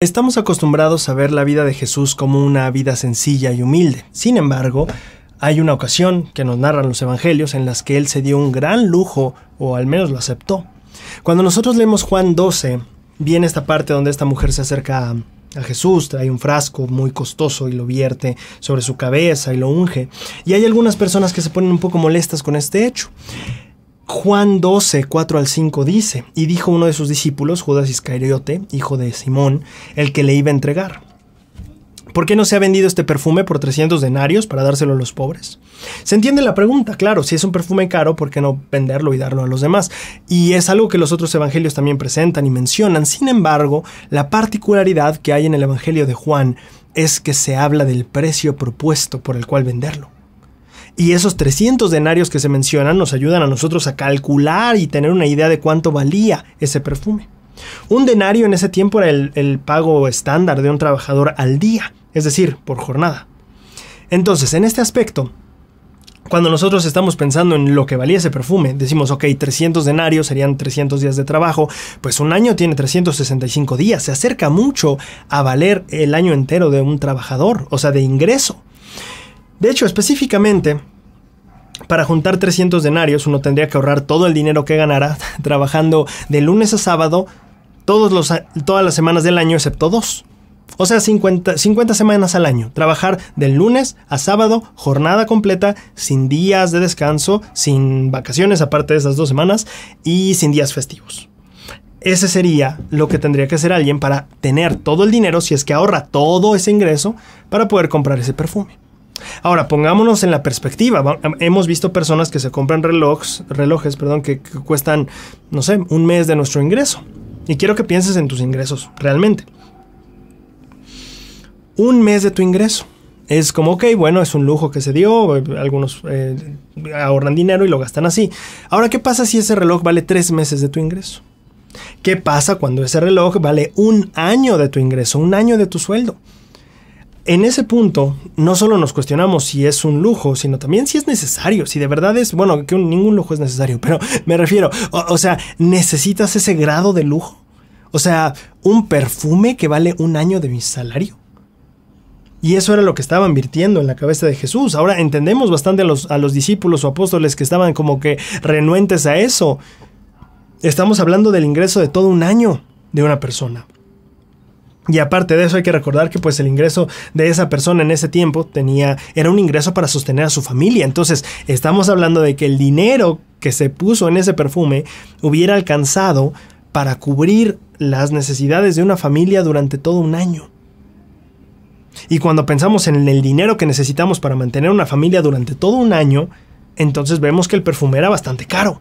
Estamos acostumbrados a ver la vida de Jesús como una vida sencilla y humilde. Sin embargo, hay una ocasión que nos narran los evangelios en las que él se dio un gran lujo, o al menos lo aceptó. Cuando nosotros leemos Juan 12, viene esta parte donde esta mujer se acerca a, Jesús, trae un frasco muy costoso y lo vierte sobre su cabeza y lo unge. Y hay algunas personas que se ponen un poco molestas con este hecho. Juan 12, 4 al 5 dice, y dijo uno de sus discípulos, Judas Iscariote, hijo de Simón, el que le iba a entregar. ¿Por qué no se ha vendido este perfume por 300 denarios para dárselo a los pobres? Se entiende la pregunta, claro, si es un perfume caro, ¿por qué no venderlo y darlo a los demás? Y es algo que los otros evangelios también presentan y mencionan. Sin embargo, la particularidad que hay en el Evangelio de Juan es que se habla del precio propuesto por el cual venderlo. Y esos 300 denarios que se mencionan nos ayudan a nosotros a calcular y tener una idea de cuánto valía ese perfume. Un denario en ese tiempo era el, pago estándar de un trabajador al día, es decir, por jornada. Entonces, en este aspecto, cuando nosotros estamos pensando en lo que valía ese perfume, decimos, ok, 300 denarios serían 300 días de trabajo, pues un año tiene 365 días, se acerca mucho a valer el año entero de un trabajador, o sea, de ingreso. De hecho, específicamente, para juntar 300 denarios uno tendría que ahorrar todo el dinero que ganara trabajando de lunes a sábado todas las semanas del año excepto dos. O sea, 50, 50 semanas al año. Trabajar de lunes a sábado, jornada completa, sin días de descanso, sin vacaciones aparte de esas dos semanas y sin días festivos. Ese sería lo que tendría que hacer alguien para tener todo el dinero, si es que ahorra todo ese ingreso, para poder comprar ese perfume. Ahora, pongámonos en la perspectiva. Hemos visto personas que se compran relojes, relojes perdón, que, cuestan, no sé, un mes de nuestro ingreso. Y quiero que pienses en tus ingresos, realmente. Un mes de tu ingreso es como, ok, bueno, es un lujo que se dio, eh, algunos eh, ahorran dinero y lo gastan así. Ahora, ¿qué pasa si ese reloj vale tres meses de tu ingreso? ¿Qué pasa cuando ese reloj vale un año de tu ingreso, un año de tu sueldo? en ese punto no solo nos cuestionamos si es un lujo, sino también si es necesario, si de verdad es, bueno, que ningún lujo es necesario, pero me refiero, o, sea, ¿necesitas ese grado de lujo? O sea, un perfume que vale un año de mi salario. Y eso era lo que estaban virtiendo en la cabeza de Jesús. Ahora entendemos bastante los, a los discípulos o apóstoles que estaban como que renuentes a eso. Estamos hablando del ingreso de todo un año de una persona. Y aparte de eso hay que recordar que pues el ingreso de esa persona en ese tiempo tenía era un ingreso para sostener a su familia. Entonces, estamos hablando de que el dinero que se puso en ese perfume hubiera alcanzado para cubrir las necesidades de una familia durante todo un año. Y cuando pensamos en el dinero que necesitamos para mantener una familia durante todo un año, entonces vemos que el perfume era bastante caro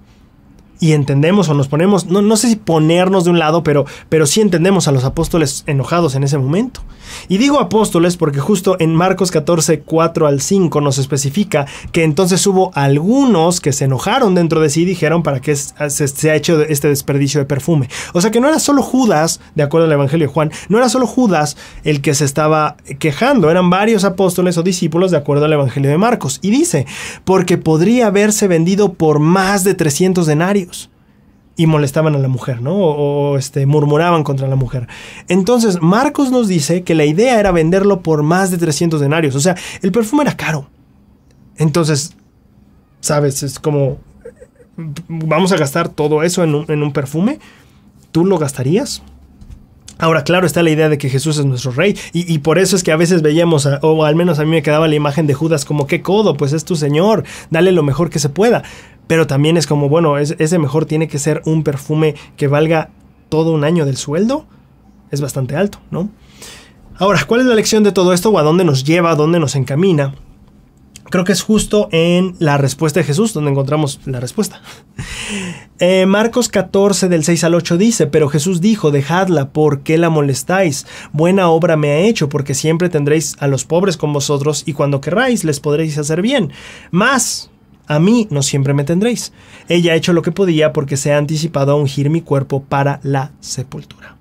y entendemos o nos ponemos, no, sé si ponernos de un lado, pero, pero sí entendemos a los apóstoles enojados en ese momento. Y digo apóstoles porque justo en Marcos 14, 4 al 5 nos especifica que entonces hubo algunos que se enojaron dentro de sí y dijeron para qué se, se ha hecho este desperdicio de perfume. O sea que no era solo Judas, de acuerdo al Evangelio de Juan, no era solo Judas el que se estaba quejando, eran varios apóstoles o discípulos de acuerdo al Evangelio de Marcos. Y dice, porque podría haberse vendido por más de 300 denarios y molestaban a la mujer, ¿no? O, este, murmuraban contra la mujer. Entonces, Marcos nos dice que la idea era venderlo por más de 300 denarios. O sea, el perfume era caro. Entonces, ¿sabes? Es como, vamos a gastar todo eso en un, perfume. ¿Tú lo gastarías? Ahora, claro, está la idea de que Jesús es nuestro rey, y, por eso es que a veces veíamos, o al menos a mí me quedaba la imagen de Judas como, qué codo, pues es tu Señor, dale lo mejor que se pueda pero también es como, bueno, ese mejor tiene que ser un perfume que valga todo un año del sueldo. Es bastante alto, ¿no? Ahora, ¿cuál es la lección de todo esto o a dónde nos lleva, a dónde nos encamina? Creo que es justo en la respuesta de Jesús donde encontramos la respuesta. Eh, Marcos 14 del 6 al 8 dice, pero Jesús dijo, dejadla, ¿por qué la molestáis? Buena obra me ha hecho, porque siempre tendréis a los pobres con vosotros y cuando querráis les podréis hacer bien. Más, a mí no siempre me tendréis. Ella ha hecho lo que podía porque se ha anticipado a ungir mi cuerpo para la sepultura.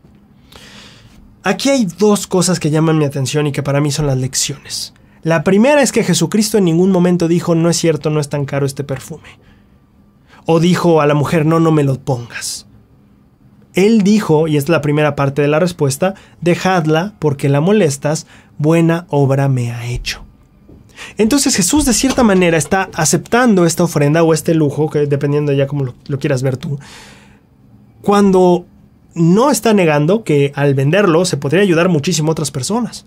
Aquí hay dos cosas que llaman mi atención y que para mí son las lecciones. La primera es que Jesucristo en ningún momento dijo, no es cierto, no es tan caro este perfume. O dijo a la mujer, no, no me lo pongas. Él dijo, y es la primera parte de la respuesta, dejadla porque la molestas, buena obra me ha hecho. Entonces Jesús de cierta manera está aceptando esta ofrenda o este lujo, que dependiendo ya como lo, quieras ver tú, cuando no está negando que al venderlo se podría ayudar muchísimo a otras personas.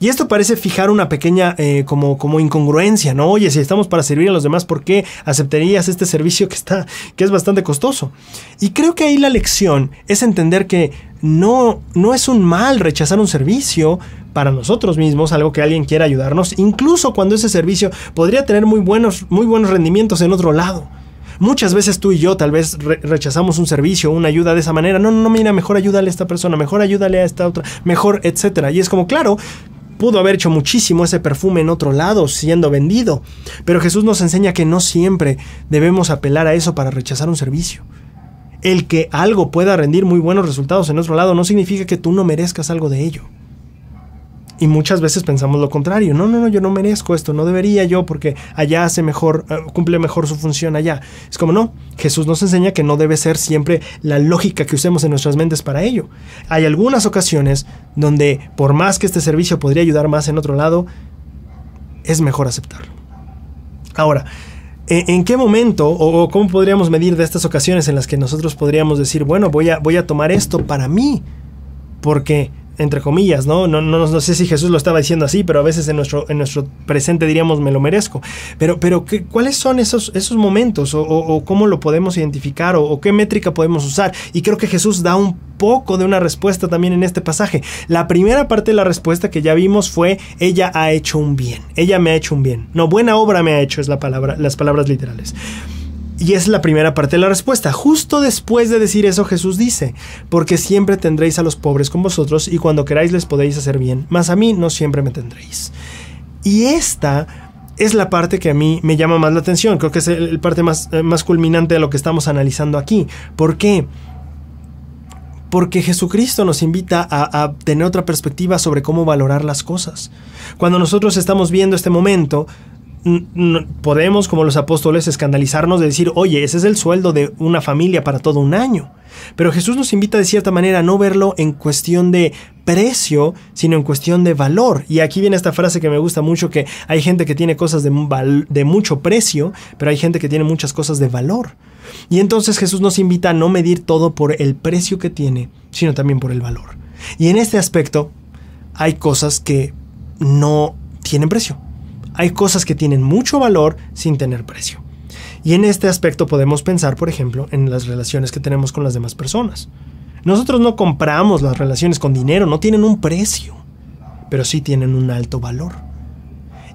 Y esto parece fijar una pequeña eh, como, como incongruencia, ¿no? Oye, si estamos para servir a los demás, ¿por qué aceptarías este servicio que está, que es bastante costoso? Y creo que ahí la lección es entender que no, no es un mal rechazar un servicio, para nosotros mismos, algo que alguien quiera ayudarnos, incluso cuando ese servicio podría tener muy buenos, muy buenos rendimientos en otro lado. Muchas veces tú y yo tal vez rechazamos un servicio, una ayuda de esa manera. No, no, no, mira, mejor ayúdale a esta persona, mejor ayúdale a esta otra, mejor, etcétera. Y es como, claro, pudo haber hecho muchísimo ese perfume en otro lado, siendo vendido. Pero Jesús nos enseña que no siempre debemos apelar a eso para rechazar un servicio. El que algo pueda rendir muy buenos resultados en otro lado no significa que tú no merezcas algo de ello. Y muchas veces pensamos lo contrario, no, no, no, yo no merezco esto, no debería yo porque allá hace mejor, eh, cumple mejor su función allá. Es como no, Jesús nos enseña que no debe ser siempre la lógica que usemos en nuestras mentes para ello. Hay algunas ocasiones donde por más que este servicio podría ayudar más en otro lado, es mejor aceptarlo. Ahora, ¿e, ¿En qué momento o, cómo podríamos medir de estas ocasiones en las que nosotros podríamos decir, bueno, voy a, voy a tomar esto para mí? Porque entre comillas, ¿no? No, ¿no? no, sé si Jesús lo estaba diciendo así, pero a veces en nuestro, en nuestro presente diríamos me lo merezco. Pero, pero ¿cuáles son esos, esos momentos o, cómo lo podemos identificar o, o, qué métrica podemos usar? Y creo que Jesús da un poco de una respuesta también en este pasaje. La primera parte de la respuesta que ya vimos fue ella ha hecho un bien, ella me ha hecho un bien. No, buena obra me ha hecho es la palabra, las palabras literales. Y es la primera parte de la respuesta. Justo después de decir eso Jesús dice, porque siempre tendréis a los pobres con vosotros y cuando queráis les podéis hacer bien, mas a mí no siempre me tendréis. Y esta es la parte que a mí me llama más la atención, creo que es la parte más, eh, más culminante de lo que estamos analizando aquí. ¿Por qué? porque Jesucristo nos invita a, tener otra perspectiva sobre cómo valorar las cosas. Cuando nosotros estamos viendo este momento, podemos, como los apóstoles, escandalizarnos de decir, oye, ese es el sueldo de una familia para todo un año. Pero Jesús nos invita de cierta manera a no verlo en cuestión de precio, sino en cuestión de valor. Y aquí viene esta frase que me gusta mucho, que hay gente que tiene cosas de, mucho precio, pero hay gente que tiene muchas cosas de valor. Y entonces Jesús nos invita a no medir todo por el precio que tiene, sino también por el valor. Y en este aspecto hay cosas que no tienen precio, hay cosas que tienen mucho valor sin tener precio. Y en este aspecto podemos pensar, por ejemplo, en las relaciones que tenemos con las demás personas. Nosotros no compramos las relaciones con dinero, no tienen un precio, pero sí tienen un alto valor.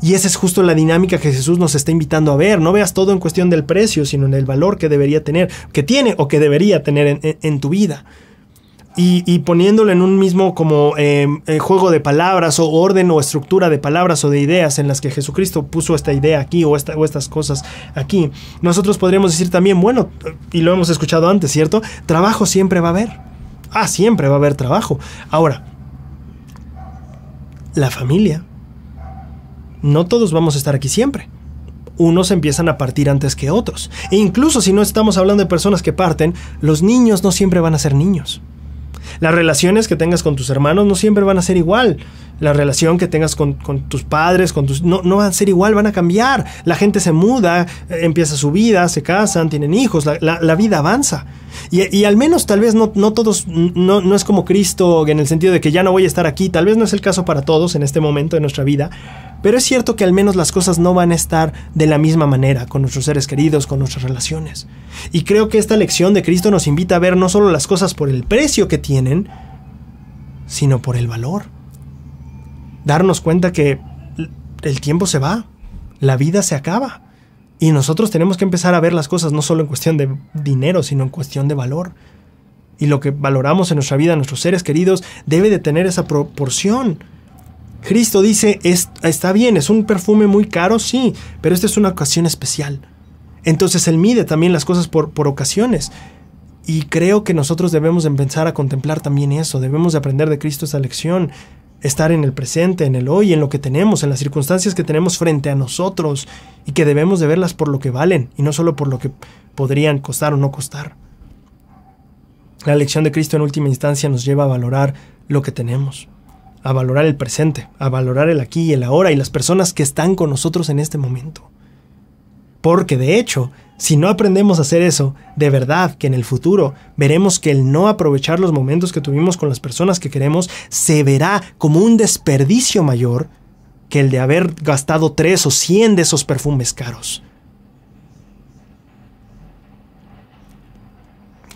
Y esa es justo la dinámica que Jesús nos está invitando a ver. No veas todo en cuestión del precio, sino en el valor que debería tener, que tiene o que debería tener en, en tu vida y, poniéndolo en un mismo como em, eh, juego de palabras o orden o estructura de palabras o de ideas en las que Jesucristo puso esta idea aquí o, o estas cosas aquí, nosotros podríamos decir también, bueno, y lo hemos escuchado antes, ¿cierto? Trabajo siempre va a haber. Ah, siempre va a haber trabajo. Ahora, la familia. No todos vamos a estar aquí siempre unos empiezan a partir antes que otros. E incluso si no estamos hablando de personas que parten, los niños no siempre van a ser niños. Las relaciones que tengas con tus hermanos no siempre van a ser igual. La relación que tengas con, tus padres, con tus. No, no van a ser igual, van a cambiar. La gente se muda, eh, empieza su vida, se casan, tienen hijos, la, vida avanza. Y, al menos tal vez no, no todos, no, no es como Cristo en el sentido de que ya no voy a estar aquí, tal vez no es el caso para todos en este momento de nuestra vida, pero es cierto que al menos las cosas no van a estar de la misma manera con nuestros seres queridos, con nuestras relaciones. Y creo que esta lección de Cristo nos invita a ver no solo las cosas por el precio que tienen, sino por el valor. Darnos cuenta que el tiempo se va, la vida se acaba. Y nosotros tenemos que empezar a ver las cosas no solo en cuestión de dinero, sino en cuestión de valor. Y lo que valoramos en nuestra vida, nuestros seres queridos, debe de tener esa proporción Cristo dice, está bien, es un perfume muy caro, sí, pero esta es una ocasión especial. Entonces Él mide también las cosas por, ocasiones. Y creo que nosotros debemos empezar a contemplar también eso, debemos de aprender de Cristo esa lección, estar en el presente, en el hoy, en lo que tenemos, en las circunstancias que tenemos frente a nosotros y que debemos de verlas por lo que valen y no solo por lo que podrían costar o no costar. La lección de Cristo en última instancia nos lleva a valorar lo que tenemos a valorar el presente, a valorar el aquí y el ahora y las personas que están con nosotros en este momento. Porque de hecho, si no aprendemos a hacer eso, de verdad que en el futuro veremos que el no aprovechar los momentos que tuvimos con las personas que queremos se verá como un desperdicio mayor que el de haber gastado tres o cien de esos perfumes caros.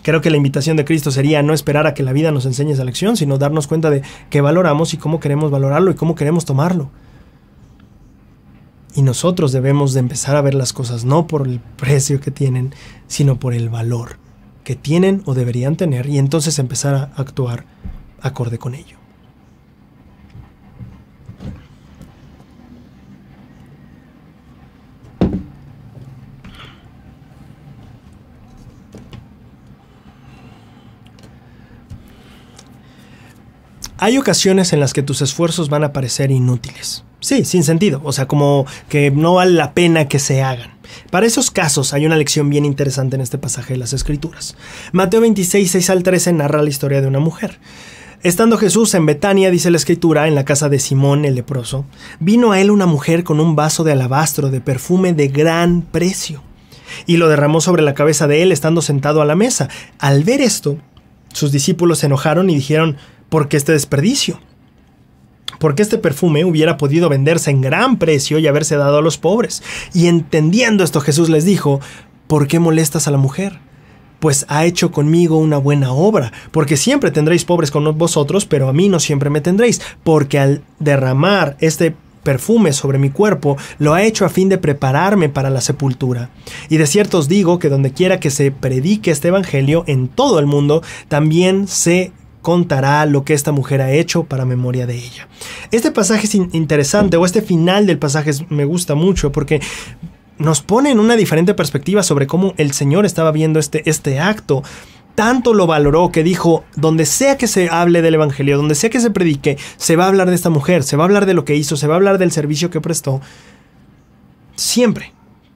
Creo que la invitación de Cristo sería no esperar a que la vida nos enseñe esa lección, sino darnos cuenta de qué valoramos y cómo queremos valorarlo y cómo queremos tomarlo. Y nosotros debemos de empezar a ver las cosas no por el precio que tienen, sino por el valor que tienen o deberían tener y entonces empezar a actuar acorde con ello. Hay ocasiones en las que tus esfuerzos van a parecer inútiles. Sí, sin sentido, o sea, como que no vale la pena que se hagan. Para esos casos hay una lección bien interesante en este pasaje de las Escrituras. Mateo 26, 6 al 13 narra la historia de una mujer. Estando Jesús en Betania, dice la escritura, en la casa de Simón el leproso, vino a él una mujer con un vaso de alabastro de perfume de gran precio, y lo derramó sobre la cabeza de él estando sentado a la mesa. Al ver esto, sus discípulos se enojaron y dijeron, qué este desperdicio? Porque este perfume hubiera podido venderse en gran precio y haberse dado a los pobres. Y entendiendo esto Jesús les dijo, ¿por qué molestas a la mujer? Pues ha hecho conmigo una buena obra, porque siempre tendréis pobres con vosotros, pero a mí no siempre me tendréis, porque al derramar este perfume sobre mi cuerpo, lo ha hecho a fin de prepararme para la sepultura. Y de cierto os digo que donde quiera que se predique este Evangelio, en todo el mundo, también se contará lo que esta mujer ha hecho para memoria de ella. Este pasaje es interesante, o este final del pasaje me gusta mucho, porque nos pone en una diferente perspectiva sobre cómo el Señor estaba viendo este, este acto tanto lo valoró que dijo, donde sea que se hable del Evangelio, donde sea que se predique, se va a hablar de esta mujer, se va a hablar de lo que hizo, se va a hablar del servicio que prestó. Siempre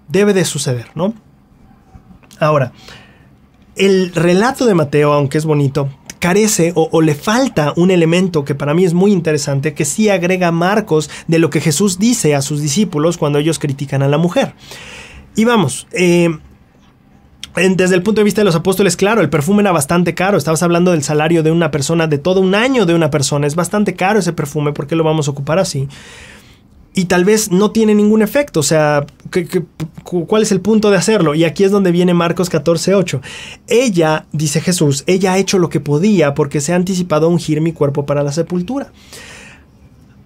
debe de suceder, ¿no? Ahora, el relato de Mateo, aunque es bonito, carece o, le falta un elemento que para mí es muy interesante, que sí agrega marcos de lo que Jesús dice a sus discípulos cuando ellos critican a la mujer. Y vamos, eh, desde el punto de vista de los apóstoles, claro, el perfume era bastante caro. Estabas hablando del salario de una persona, de todo un año de una persona. Es bastante caro ese perfume, ¿por qué lo vamos a ocupar así? y tal vez no tiene ningún efecto. O sea, cuál es el punto de hacerlo? Y aquí es donde viene Marcos 14:8. Ella, dice Jesús, ella ha hecho lo que podía porque se ha anticipado a ungir mi cuerpo para la sepultura.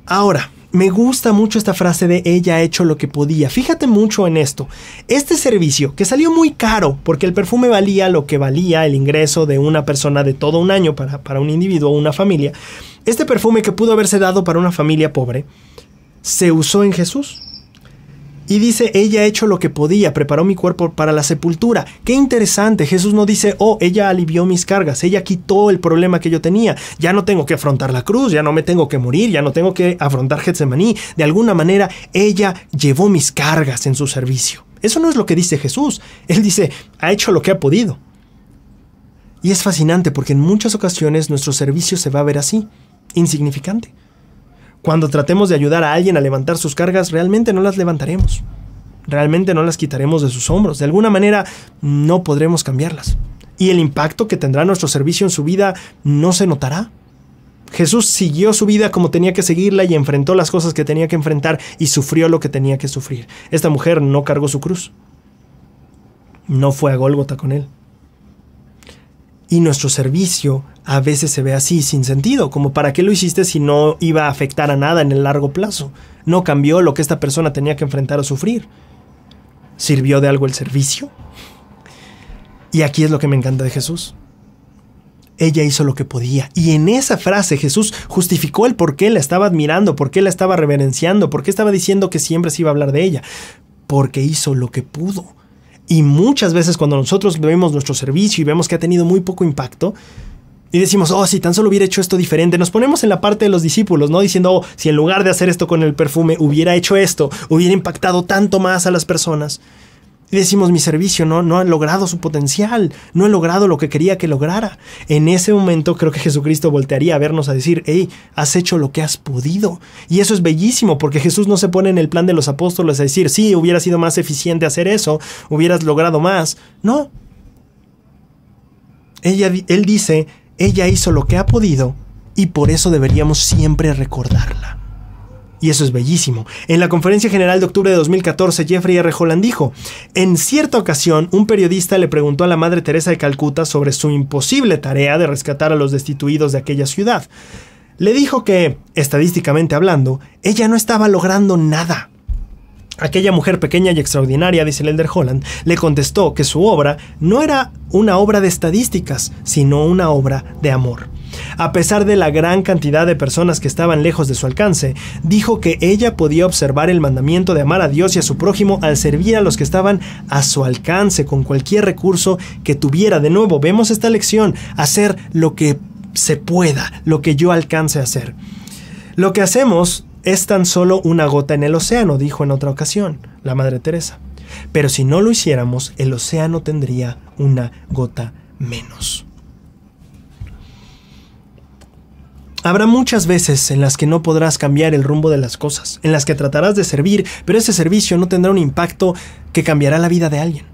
Ahora, me gusta mucho esta frase de ella ha hecho lo que podía. Fíjate mucho en esto. Este servicio, que salió muy caro, porque el perfume valía lo que valía el ingreso de una persona de todo un año para, para un individuo o una familia, este perfume que pudo haberse dado para una familia pobre, se usó en Jesús. Y dice, ella ha hecho lo que podía, preparó mi cuerpo para la sepultura. Qué interesante, Jesús no dice, oh, ella alivió mis cargas, ella quitó el problema que yo tenía, ya no tengo que afrontar la cruz, ya no me tengo que morir, ya no tengo que afrontar Getsemaní. De alguna manera, ella llevó mis cargas en su servicio. Eso no es lo que dice Jesús, él dice, ha hecho lo que ha podido. Y es fascinante porque en muchas ocasiones nuestro servicio se va a ver así, insignificante. Cuando tratemos de ayudar a alguien a levantar sus cargas, realmente no las levantaremos. Realmente no las quitaremos de sus hombros. De alguna manera no podremos cambiarlas. Y el impacto que tendrá nuestro servicio en su vida no se notará. Jesús siguió su vida como tenía que seguirla y enfrentó las cosas que tenía que enfrentar y sufrió lo que tenía que sufrir. Esta mujer no cargó su cruz. No fue a Gólgota con él y nuestro servicio a veces se ve así, sin sentido, como para qué lo hiciste si no iba a afectar a nada en el largo plazo. No cambió lo que esta persona tenía que enfrentar o sufrir. ¿Sirvió de algo el servicio? Y aquí es lo que me encanta de Jesús. Ella hizo lo que podía. Y en esa frase Jesús justificó el por qué la estaba admirando, por qué la estaba reverenciando, por qué estaba diciendo que siempre se iba a hablar de ella. Porque hizo lo que pudo y muchas veces cuando nosotros vemos nuestro servicio y vemos que ha tenido muy poco impacto, y decimos, oh, si tan solo hubiera hecho esto diferente, nos ponemos en la parte de los discípulos, ¿no? Diciendo, oh, si en lugar de hacer esto con el perfume hubiera hecho esto, hubiera impactado tanto más a las personas decimos, mi servicio no, no ha logrado su potencial, no he logrado lo que quería que lograra. En ese momento creo que Jesucristo voltearía a vernos a decir, hey, has hecho lo que has podido. Y eso es bellísimo, porque Jesús no se pone en el plan de los apóstoles a decir, sí, hubiera sido más eficiente hacer eso, hubieras logrado más. No. Ella, él dice, ella hizo lo que ha podido y por eso deberíamos siempre recordarla y eso es bellísimo. En la conferencia general de octubre de 2014, Jeffrey R. Holland dijo, en cierta ocasión, un periodista le preguntó a la Madre Teresa de Calcuta sobre su imposible tarea de rescatar a los destituidos de aquella ciudad. Le dijo que, estadísticamente hablando, ella no estaba logrando nada. Aquella mujer pequeña y extraordinaria, dice Lender Holland, le contestó que su obra no era una obra de estadísticas, sino una obra de amor. A pesar de la gran cantidad de personas que estaban lejos de su alcance, dijo que ella podía observar el mandamiento de amar a Dios y a su prójimo al servir a los que estaban a su alcance con cualquier recurso que tuviera. De nuevo, vemos esta lección, hacer lo que se pueda, lo que yo alcance a hacer. Lo que hacemos es tan solo una gota en el océano, dijo en otra ocasión la Madre Teresa. Pero si no lo hiciéramos, el océano tendría una gota menos. Habrá muchas veces en las que no podrás cambiar el rumbo de las cosas, en las que tratarás de servir, pero ese servicio no tendrá un impacto que cambiará la vida de alguien.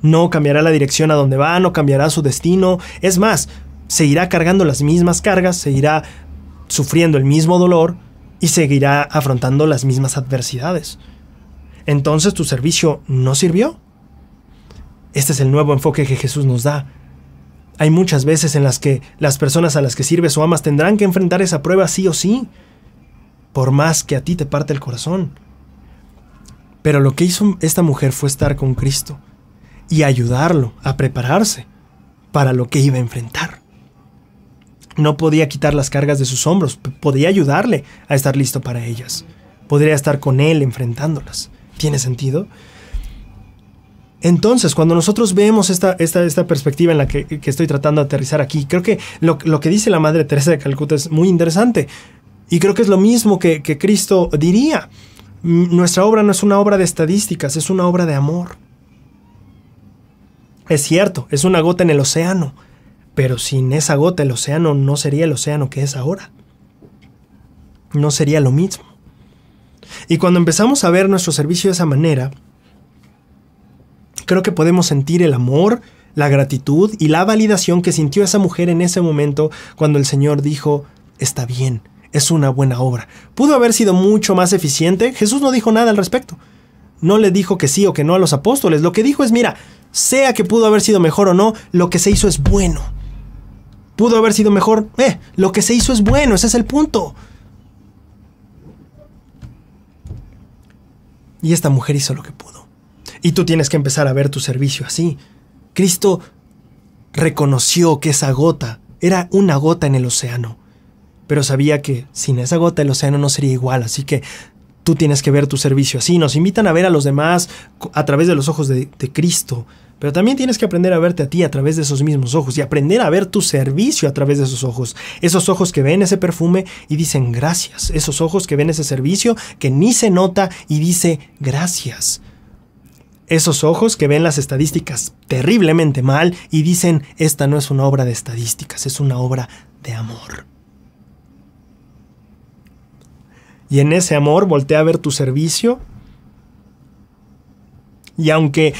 No cambiará la dirección a donde va, no cambiará su destino, es más, seguirá cargando las mismas cargas, seguirá sufriendo el mismo dolor y seguirá afrontando las mismas adversidades. Entonces tu servicio no sirvió. Este es el nuevo enfoque que Jesús nos da. Hay muchas veces en las que las personas a las que sirves o amas tendrán que enfrentar esa prueba sí o sí, por más que a ti te parte el corazón. Pero lo que hizo esta mujer fue estar con Cristo y ayudarlo a prepararse para lo que iba a enfrentar. No podía quitar las cargas de sus hombros, podía ayudarle a estar listo para ellas. Podría estar con él enfrentándolas. ¿Tiene sentido? Entonces, cuando nosotros vemos esta, perspectiva en la que, estoy tratando de aterrizar aquí, creo que lo, que dice la Madre Teresa de Calcuta es muy interesante. Y creo que es lo mismo que, que Cristo diría. Mm, nuestra obra no es una obra de estadísticas, es una obra de amor. Es cierto, es una gota en el océano, pero sin esa gota el océano no sería el océano que es ahora. No sería lo mismo. Y cuando empezamos a ver nuestro servicio de esa manera, Creo que podemos sentir el amor, la gratitud y la validación que sintió esa mujer en ese momento cuando el Señor dijo, está bien, es una buena obra. Pudo haber sido mucho más eficiente, Jesús no dijo nada al respecto. No le dijo que sí o que no a los apóstoles, lo que dijo es, mira, sea que pudo haber sido mejor o no, lo que se hizo es bueno. Pudo haber sido mejor, eh, lo que se hizo es bueno, ese es el punto. Y esta mujer hizo lo que pudo. Y tú tienes que empezar a ver tu servicio así. Cristo reconoció que esa gota era una gota en el océano, pero sabía que sin esa gota el océano no sería igual, así que tú tienes que ver tu servicio así. Nos invitan a ver a los demás a través de los ojos de, Cristo, pero también tienes que aprender a verte a ti a través de esos mismos ojos y aprender a ver tu servicio a través de esos ojos. Esos ojos que ven ese perfume y dicen gracias. Esos ojos que ven ese servicio que ni se nota y dice gracias. Esos ojos que ven las estadísticas terriblemente mal y dicen, esta no es una obra de estadísticas, es una obra de amor. Y en ese amor voltea a ver tu servicio. Y aunque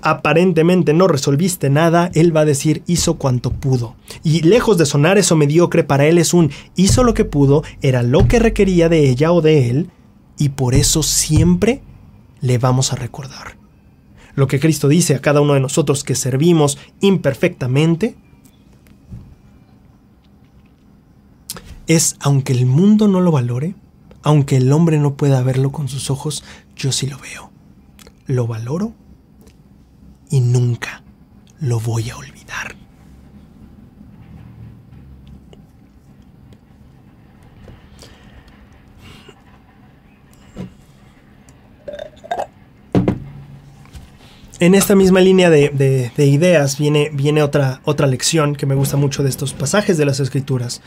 aparentemente no resolviste nada, él va a decir hizo cuanto pudo. Y lejos de sonar eso mediocre, para él es un hizo lo que pudo, era lo que requería de ella o de él, y por eso siempre le vamos a recordar lo que Cristo dice a cada uno de nosotros que servimos imperfectamente, es aunque el mundo no lo valore, aunque el hombre no pueda verlo con sus ojos, yo sí lo veo, lo valoro y nunca lo voy a olvidar. en esta misma línea de, ideas viene, viene otra, otra, lección que me gusta mucho de estos pasajes de las escrituras.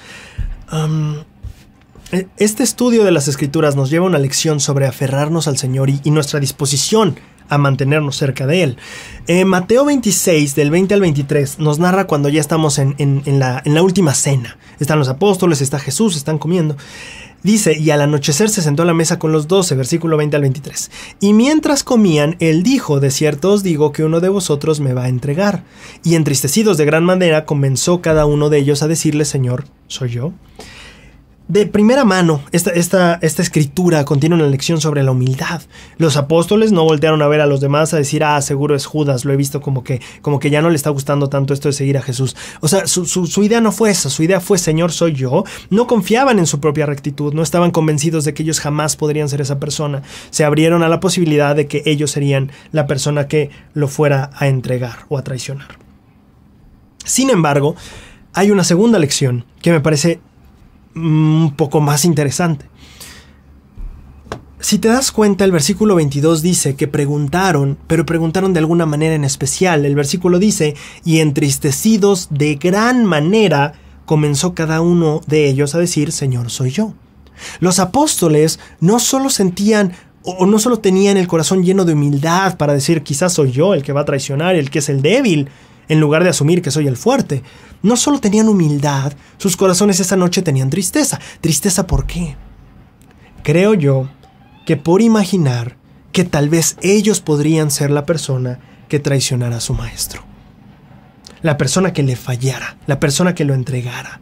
E, este estudio de las escrituras nos lleva a una lección sobre aferrarnos al Señor y, nuestra disposición a mantenernos cerca de Él. Eh, Mateo 26, del 20 al 23, nos narra cuando ya estamos en, la, última cena. Están los apóstoles, está Jesús, están comiendo. Dice, y al anochecer se sentó a la mesa con los doce, versículo 20 al 23. Y mientras comían, él dijo, de cierto os digo que uno de vosotros me va a entregar. Y entristecidos de gran manera, comenzó cada uno de ellos a decirle, Señor, ¿soy yo? de primera mano, esta, escritura contiene una lección sobre la humildad. Los apóstoles no voltearon a ver a los demás a decir, ah, seguro es Judas, lo he visto como que, como que ya no le está gustando tanto esto de seguir a Jesús. O sea, su, su idea no fue esa, su idea fue, Señor, soy yo. No confiaban en su propia rectitud, no estaban convencidos de que ellos jamás podrían ser esa persona. Se abrieron a la posibilidad de que ellos serían la persona que lo fuera a entregar o a traicionar. Sin embargo, hay una segunda lección que me parece Mm, un poco más interesante. Si te das cuenta, el versículo 22 dice que preguntaron, pero preguntaron de alguna manera en especial. El versículo dice, y entristecidos de gran manera, comenzó cada uno de ellos a decir, Señor, soy yo. Los apóstoles no solo sentían o no solo tenían el corazón lleno de humildad para decir, quizás soy yo el que va a traicionar, el que es el débil, en lugar de asumir que soy el fuerte, no solo tenían humildad, sus corazones esa noche tenían tristeza. ¿Tristeza por qué? Creo yo que por imaginar que tal vez ellos podrían ser la persona que traicionara a su maestro. La persona que le fallara, la persona que lo entregara.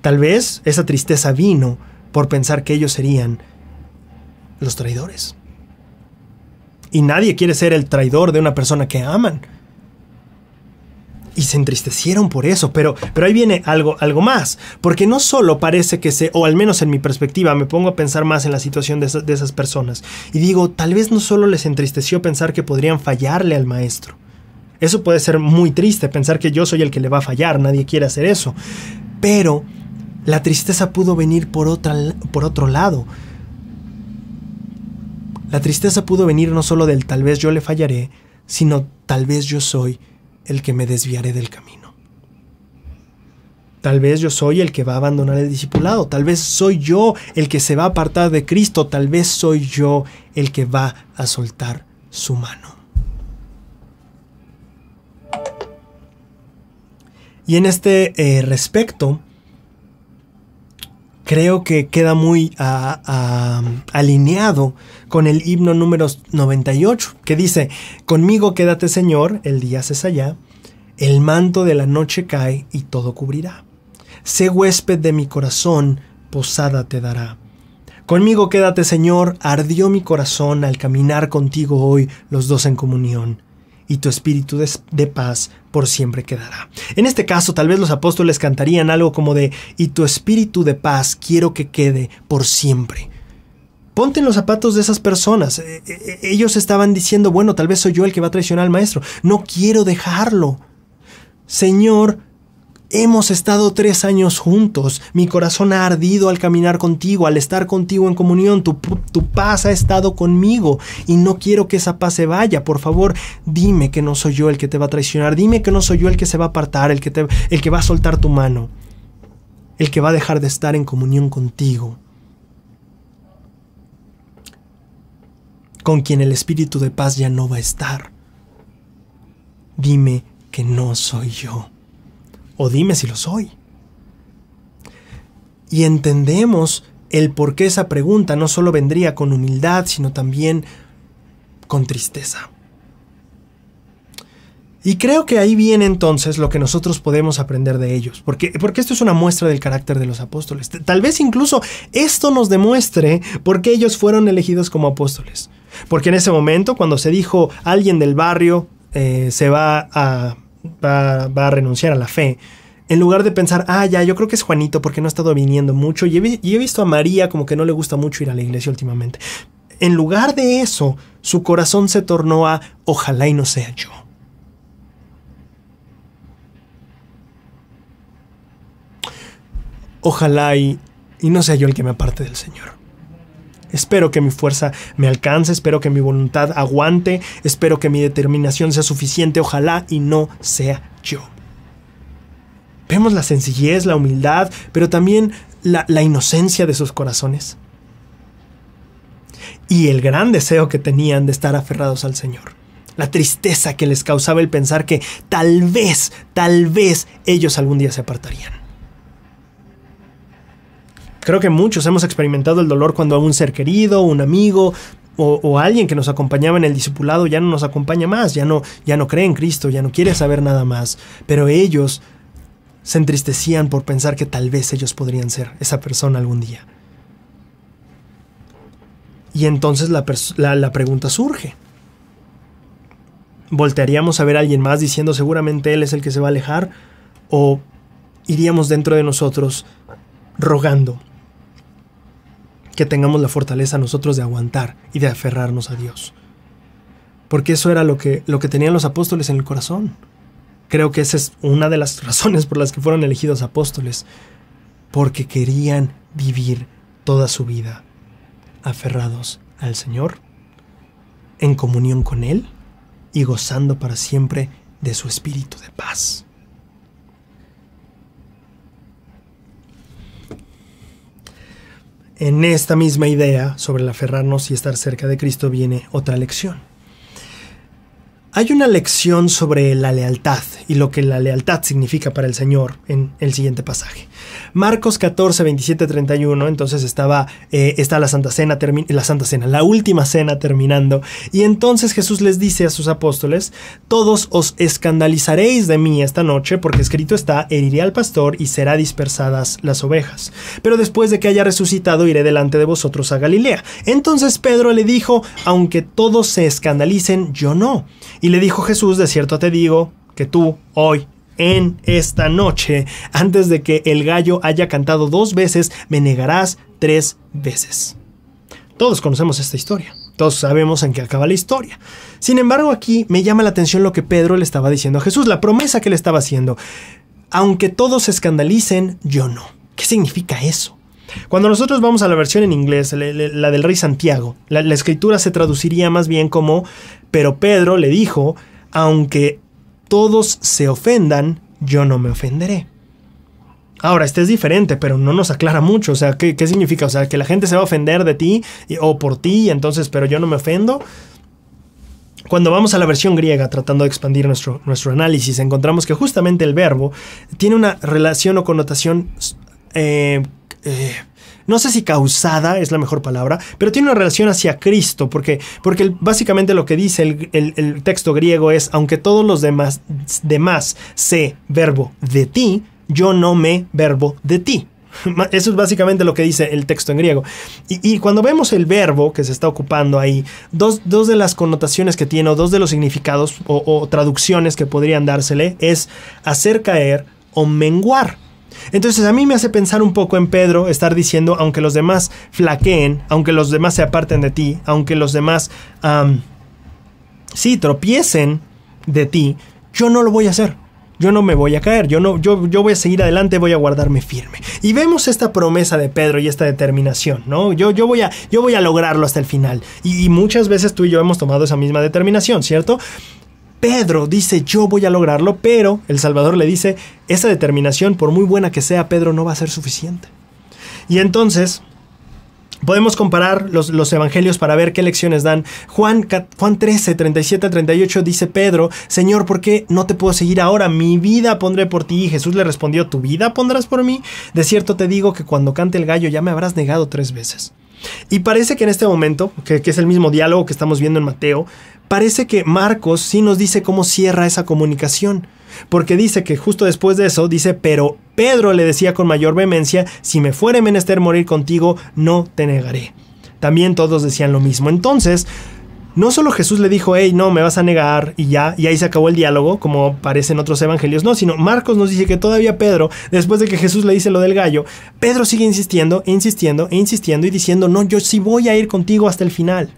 Tal vez esa tristeza vino por pensar que ellos serían los traidores. Y nadie quiere ser el traidor de una persona que aman y se entristecieron por eso, pero, pero ahí viene algo, algo más, porque no solo parece que se, o al menos en mi perspectiva, me pongo a pensar más en la situación de, esas, personas, y digo, tal vez no solo les entristeció pensar que podrían fallarle al maestro, eso puede ser muy triste, pensar que yo soy el que le va a fallar, nadie quiere hacer eso, pero la tristeza pudo venir por, por otro lado. La tristeza pudo venir no solo del tal vez yo le fallaré, sino tal vez yo soy el que me desviaré del camino. Tal vez yo soy el que va a abandonar el discipulado, tal vez soy yo el que se va a apartar de Cristo, tal vez soy yo el que va a soltar su mano. Y en este eh, respecto, creo que queda muy ah, ah, alineado con el himno número 98, que dice, conmigo quédate Señor, el día se allá, el manto de la noche cae y todo cubrirá. Sé huésped de mi corazón, posada te dará. Conmigo quédate Señor, ardió mi corazón al caminar contigo hoy los dos en comunión y tu espíritu de, paz por siempre quedará. En este caso, tal vez los apóstoles cantarían algo como de, y tu espíritu de paz quiero que quede por siempre. Ponte en los zapatos de esas personas. E, e, e, ellos estaban diciendo, bueno, tal vez soy yo el que va a traicionar al maestro. No quiero dejarlo. Señor, Hemos estado tres años juntos, mi corazón ha ardido al caminar contigo, al estar contigo en comunión, tu, paz ha estado conmigo y no quiero que esa paz se vaya, por favor, dime que no soy yo el que te va a traicionar, dime que no soy yo el que se va a apartar, el que, te, el que va a soltar tu mano, el que va a dejar de estar en comunión contigo, con quien el espíritu de paz ya no va a estar. Dime que no soy yo o dime si lo soy. Y entendemos el por qué esa pregunta no solo vendría con humildad, sino también con tristeza. Y creo que ahí viene entonces lo que nosotros podemos aprender de ellos, porque, porque esto es una muestra del carácter de los apóstoles. Tal vez incluso esto nos demuestre por qué ellos fueron elegidos como apóstoles. Porque en ese momento, cuando se dijo alguien del barrio eh, se va a va, a renunciar a la fe, en lugar de pensar, ah, ya, yo creo que es Juanito porque no ha estado viniendo mucho y he, visto a María como que no le gusta mucho ir a la iglesia últimamente. En lugar de eso, su corazón se tornó a, ojalá y no sea yo. Ojalá y no sea yo el que me aparte del Señor. Espero que mi fuerza me alcance, espero que mi voluntad aguante, espero que mi determinación sea suficiente, ojalá y no sea yo. Vemos la sencillez, la humildad, pero también la, inocencia de sus corazones. Y el gran deseo que tenían de estar aferrados al Señor. La tristeza que les causaba el pensar que tal vez, tal vez ellos algún día se apartarían. Creo que muchos hemos experimentado el dolor cuando a un ser querido, un amigo, o, alguien que nos acompañaba en el discipulado ya no nos acompaña más, ya no, ya no cree en Cristo, ya no quiere saber nada más. Pero ellos se entristecían por pensar que tal vez ellos podrían ser esa persona algún día. Y entonces la pregunta surge. ¿Voltearíamos a ver a alguien más diciendo seguramente él es el que se va a alejar? ¿O iríamos dentro de nosotros rogando, que tengamos la fortaleza nosotros de aguantar y de aferrarnos a Dios. Porque eso era lo que, lo que tenían los apóstoles en el corazón. Creo que esa es una de las razones por las que fueron elegidos apóstoles, porque querían vivir toda su vida aferrados al Señor, en comunión con Él y gozando para siempre de su espíritu de paz. en esta misma idea sobre el aferrarnos y estar cerca de Cristo viene otra lección. Hay una lección sobre la lealtad y lo que la lealtad significa para el Señor en el siguiente pasaje. Marcos 14, 27, 31, entonces estaba, eh, está la Santa Cena, la Santa Cena, la última cena terminando, y entonces Jesús les dice a sus apóstoles, todos os escandalizaréis de mí esta noche, porque escrito está, heriré al pastor y será dispersadas las ovejas. Pero después de que haya resucitado, iré delante de vosotros a Galilea. Entonces Pedro le dijo, aunque todos se escandalicen, yo no. Y le dijo Jesús, de cierto te digo, que tú hoy en esta noche, antes de que el gallo haya cantado dos veces, me negarás tres veces. Todos conocemos esta historia, todos sabemos en qué acaba la historia. Sin embargo, aquí me llama la atención lo que Pedro le estaba diciendo a Jesús, la promesa que le estaba haciendo. Aunque todos se escandalicen, yo no. ¿Qué significa eso? Cuando nosotros vamos a la versión en inglés, la, del rey Santiago, la escritura se traduciría más bien como, pero Pedro le dijo, aunque todos se ofendan, yo no me ofenderé. Ahora, este es diferente, pero no nos aclara mucho. O sea, ¿qué, significa? O sea, que la gente se va a ofender de ti o por ti, entonces, pero yo no me ofendo. Cuando vamos a la versión griega, tratando de expandir nuestro, nuestro análisis, encontramos que justamente el verbo tiene una relación o connotación eh, eh, no sé si causada es la mejor palabra, pero tiene una relación hacia Cristo, porque, porque básicamente lo que dice el, texto griego es, aunque todos los demás, demás se verbo de ti, yo no me verbo de ti. Eso es básicamente lo que dice el texto en griego. Y, cuando vemos el verbo que se está ocupando ahí, dos, de las connotaciones que tiene o dos de los significados o, o traducciones que podrían dársele es hacer caer o menguar. Entonces a mí me hace pensar un poco en Pedro estar diciendo, aunque los demás flaqueen, aunque los demás se aparten de ti, aunque los demás, si sí, tropiecen de ti, yo no lo voy a hacer. Yo no me voy a caer, yo, no, yo, yo voy a seguir adelante, voy a guardarme firme. Y vemos esta promesa de Pedro y esta determinación, ¿no? Yo, yo, voy, a, yo voy a lograrlo hasta el final. y muchas veces tú y yo hemos tomado esa misma determinación, ¿cierto? Pedro dice, yo voy a lograrlo, pero el Salvador le dice, esa determinación, por muy buena que sea, Pedro no va a ser suficiente. Y entonces, Podemos comparar los, evangelios para ver qué lecciones dan. Juan, Juan 13, 37, 38 dice Pedro, Señor, ¿por qué no te puedo seguir ahora? Mi vida pondré por ti. Y Jesús le respondió, ¿tu vida pondrás por mí? De cierto te digo que cuando cante el gallo ya me habrás negado tres veces. Y parece que en este momento, que, es el mismo diálogo que estamos viendo en Mateo, parece que Marcos sí nos dice cómo cierra esa comunicación. Porque dice que justo después de eso, dice, pero Pedro le decía con mayor vehemencia, si me fuere menester morir contigo, no te negaré. También todos decían lo mismo. Entonces, no solo Jesús le dijo, hey, no, me vas a negar y ya, y ahí se acabó el diálogo, como parece en otros evangelios, no, sino Marcos nos dice que todavía Pedro, después de que Jesús le dice lo del gallo, Pedro sigue insistiendo, insistiendo, e insistiendo y diciendo, no, yo sí voy a ir contigo hasta el final.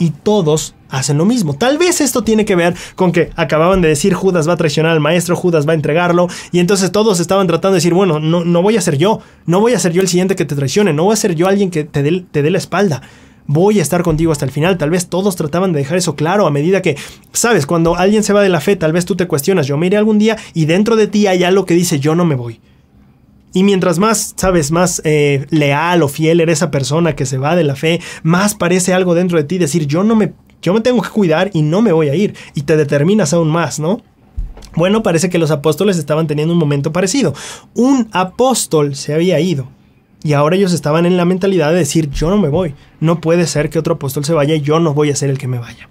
Y todos hacen lo mismo. Tal vez esto tiene que ver con que acababan de decir Judas va a traicionar al maestro, Judas va a entregarlo, y entonces todos estaban tratando de decir, bueno, no, no voy a ser yo, no voy a ser yo el siguiente que te traicione, no voy a ser yo alguien que te te dé la espalda voy a estar contigo hasta el final. Tal vez todos trataban de dejar eso claro a medida que, sabes, cuando alguien se va de la fe, tal vez tú te cuestionas, yo me iré algún día y dentro de ti hay algo que dice, yo no me voy. Y mientras más, sabes, más eh, leal o fiel eres esa persona que se va de la fe, más parece algo dentro de ti decir, yo no me, yo me tengo que cuidar y no me voy a ir. Y te determinas aún más, ¿no? Bueno, parece que los apóstoles estaban teniendo un momento parecido. Un apóstol se había ido. Y ahora ellos estaban en la mentalidad de decir, yo no me voy, no puede ser que otro apóstol se vaya y yo no voy a ser el que me vaya.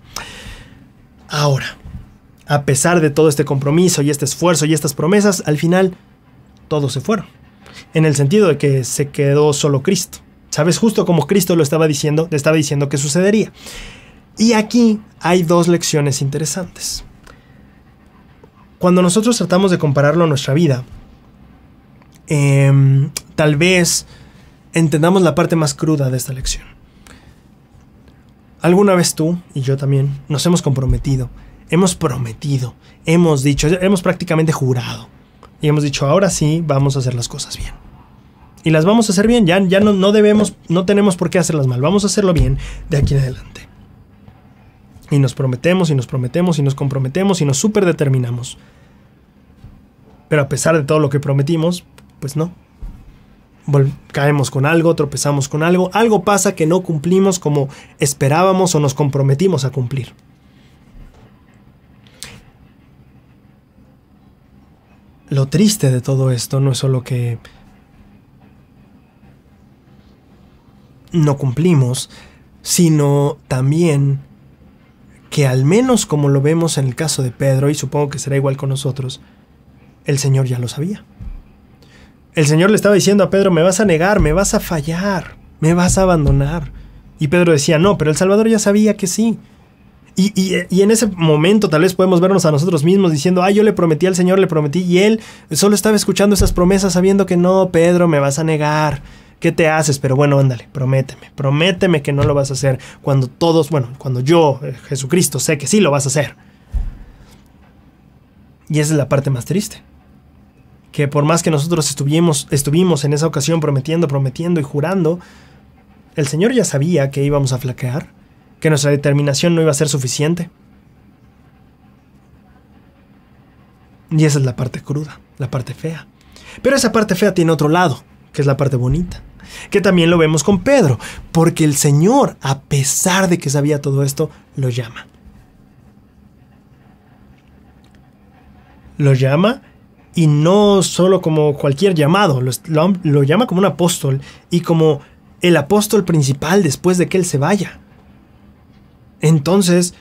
Ahora, a pesar de todo este compromiso y este esfuerzo y estas promesas, al final todos se fueron. En el sentido de que se quedó solo Cristo. ¿Sabes? Justo como Cristo lo estaba diciendo, le estaba diciendo que sucedería. Y aquí hay dos lecciones interesantes. Cuando nosotros tratamos de compararlo a nuestra vida, em, tal vez entendamos la parte más cruda de esta lección. Alguna vez tú y yo también nos hemos comprometido, hemos prometido, hemos dicho, hemos prácticamente jurado y hemos dicho, ahora sí vamos a hacer las cosas bien. Y las vamos a hacer bien, ya, ya no, no debemos, no tenemos por qué hacerlas mal, vamos a hacerlo bien de aquí en adelante. Y nos prometemos y nos prometemos y nos comprometemos y nos superdeterminamos. Pero a pesar de todo lo que prometimos, pues no, caemos con algo, tropezamos con algo, algo pasa que no cumplimos como esperábamos o nos comprometimos a cumplir. Lo triste de todo esto no es solo que no cumplimos, sino también que al menos como lo vemos en el caso de Pedro, y supongo que será igual con nosotros, el Señor ya lo sabía. El Señor le estaba diciendo a Pedro, me vas a negar, me vas a fallar, me vas a abandonar. Y Pedro decía, no, pero el Salvador ya sabía que sí. Y, en ese momento tal vez podemos vernos a nosotros mismos diciendo, ah, yo le prometí al Señor, le prometí, y Él solo estaba escuchando esas promesas sabiendo que no, Pedro, me vas a negar. ¿Qué te haces? Pero bueno, ándale, prométeme, prométeme que no lo vas a hacer. Cuando todos, bueno, cuando yo, eh, Jesucristo, sé que sí lo vas a hacer. Y esa es la parte más triste que por más que nosotros estuvimos, estuvimos en esa ocasión prometiendo, prometiendo y jurando, el Señor ya sabía que íbamos a flaquear, que nuestra determinación no iba a ser suficiente. Y esa es la parte cruda, la parte fea. Pero esa parte fea tiene otro lado, que es la parte bonita, que también lo vemos con Pedro, porque el Señor, a pesar de que sabía todo esto, lo llama. Lo llama y no solo como cualquier llamado, lo, llama como un apóstol y como el apóstol principal después de que él se vaya. Entonces,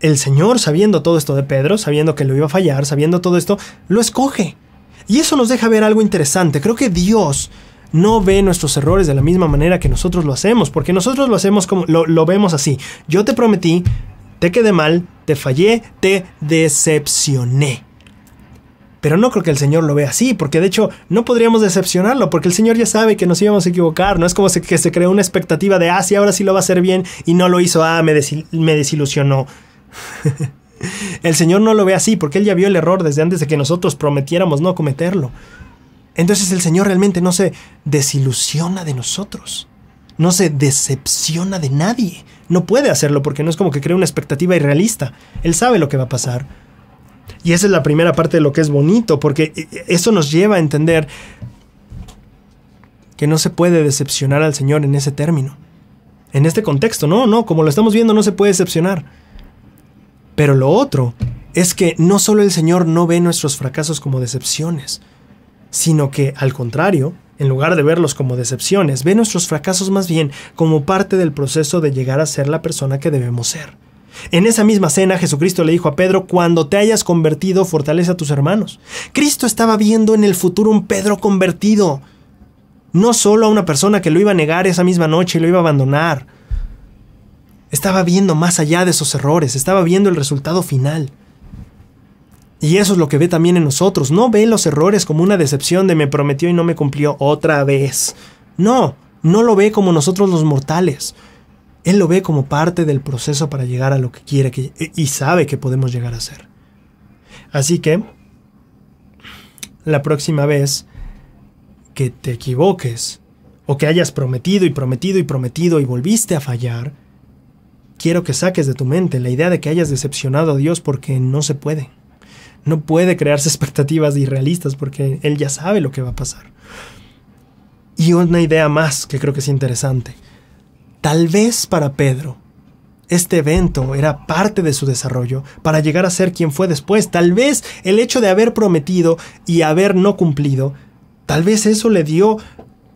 el Señor, sabiendo todo esto de Pedro, sabiendo que lo iba a fallar, sabiendo todo esto, lo escoge. Y eso nos deja ver algo interesante. Creo que Dios no ve nuestros errores de la misma manera que nosotros lo hacemos, porque nosotros lo hacemos como lo vemos así. Yo te prometí, te quedé mal, te fallé, te decepcioné. Pero no creo que el Señor lo vea así, porque de hecho no podríamos decepcionarlo, porque el Señor ya sabe que nos íbamos a equivocar. No es como que se creó una expectativa de, ah, sí, ahora sí lo va a hacer bien y no lo hizo, ah, me, me desilusionó. el Señor no lo ve así, porque Él ya vio el error desde antes de que nosotros prometiéramos no cometerlo. Entonces el Señor realmente no se desilusiona de nosotros, no se decepciona de nadie. No puede hacerlo porque no es como que crea una expectativa irrealista. Él sabe lo que va a pasar. Y esa es la primera parte de lo que es bonito, porque e, e, eso nos lleva a entender que no se puede decepcionar al Señor en ese término. En este contexto, no, no, como lo estamos viendo, no se puede decepcionar. Pero lo otro es que no solo el Señor no ve nuestros fracasos como decepciones, sino que, al contrario, en lugar de verlos como decepciones, ve nuestros fracasos más bien como parte del proceso de llegar a ser la persona que debemos ser. En esa misma cena Jesucristo le dijo a Pedro, cuando te hayas convertido, fortalece a tus hermanos. Cristo estaba viendo en el futuro un Pedro convertido, no solo a una persona que lo iba a negar esa misma noche y lo iba a abandonar. Estaba viendo más allá de esos errores, estaba viendo el resultado final. Y eso es lo que ve también en nosotros. No ve los errores como una decepción de me prometió y no me cumplió otra vez. No, no lo ve como nosotros los mortales. Él lo ve como parte del proceso para llegar a lo que quiere que, eh, y sabe que podemos llegar a ser. Así que, la próxima vez que te equivoques o que hayas prometido y prometido y prometido y volviste a fallar, quiero que saques de tu mente la idea de que hayas decepcionado a Dios porque no se puede. No puede crearse expectativas irrealistas porque Él ya sabe lo que va a pasar. Y una idea más que creo que es interesante. Tal vez para Pedro, este evento era parte de su desarrollo para llegar a ser quien fue después. Tal vez el hecho de haber prometido y haber no cumplido, tal vez eso le dio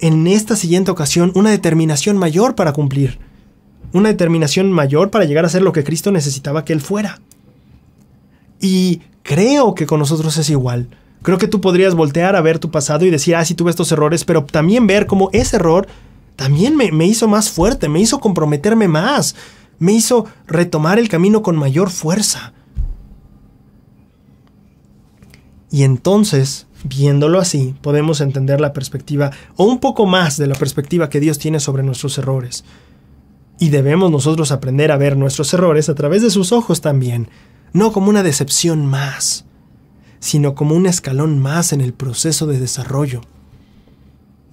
en esta siguiente ocasión una determinación mayor para cumplir. Una determinación mayor para llegar a ser lo que Cristo necesitaba que él fuera. Y creo que con nosotros es igual. Creo que tú podrías voltear a ver tu pasado y decir, ah, sí tuve estos errores, pero también ver cómo ese error también me, me hizo más fuerte, me hizo comprometerme más, me hizo retomar el camino con mayor fuerza. Y entonces, viéndolo así, podemos entender la perspectiva, o un poco más de la perspectiva que Dios tiene sobre nuestros errores. Y debemos nosotros aprender a ver nuestros errores a través de sus ojos también, no como una decepción más, sino como un escalón más en el proceso de desarrollo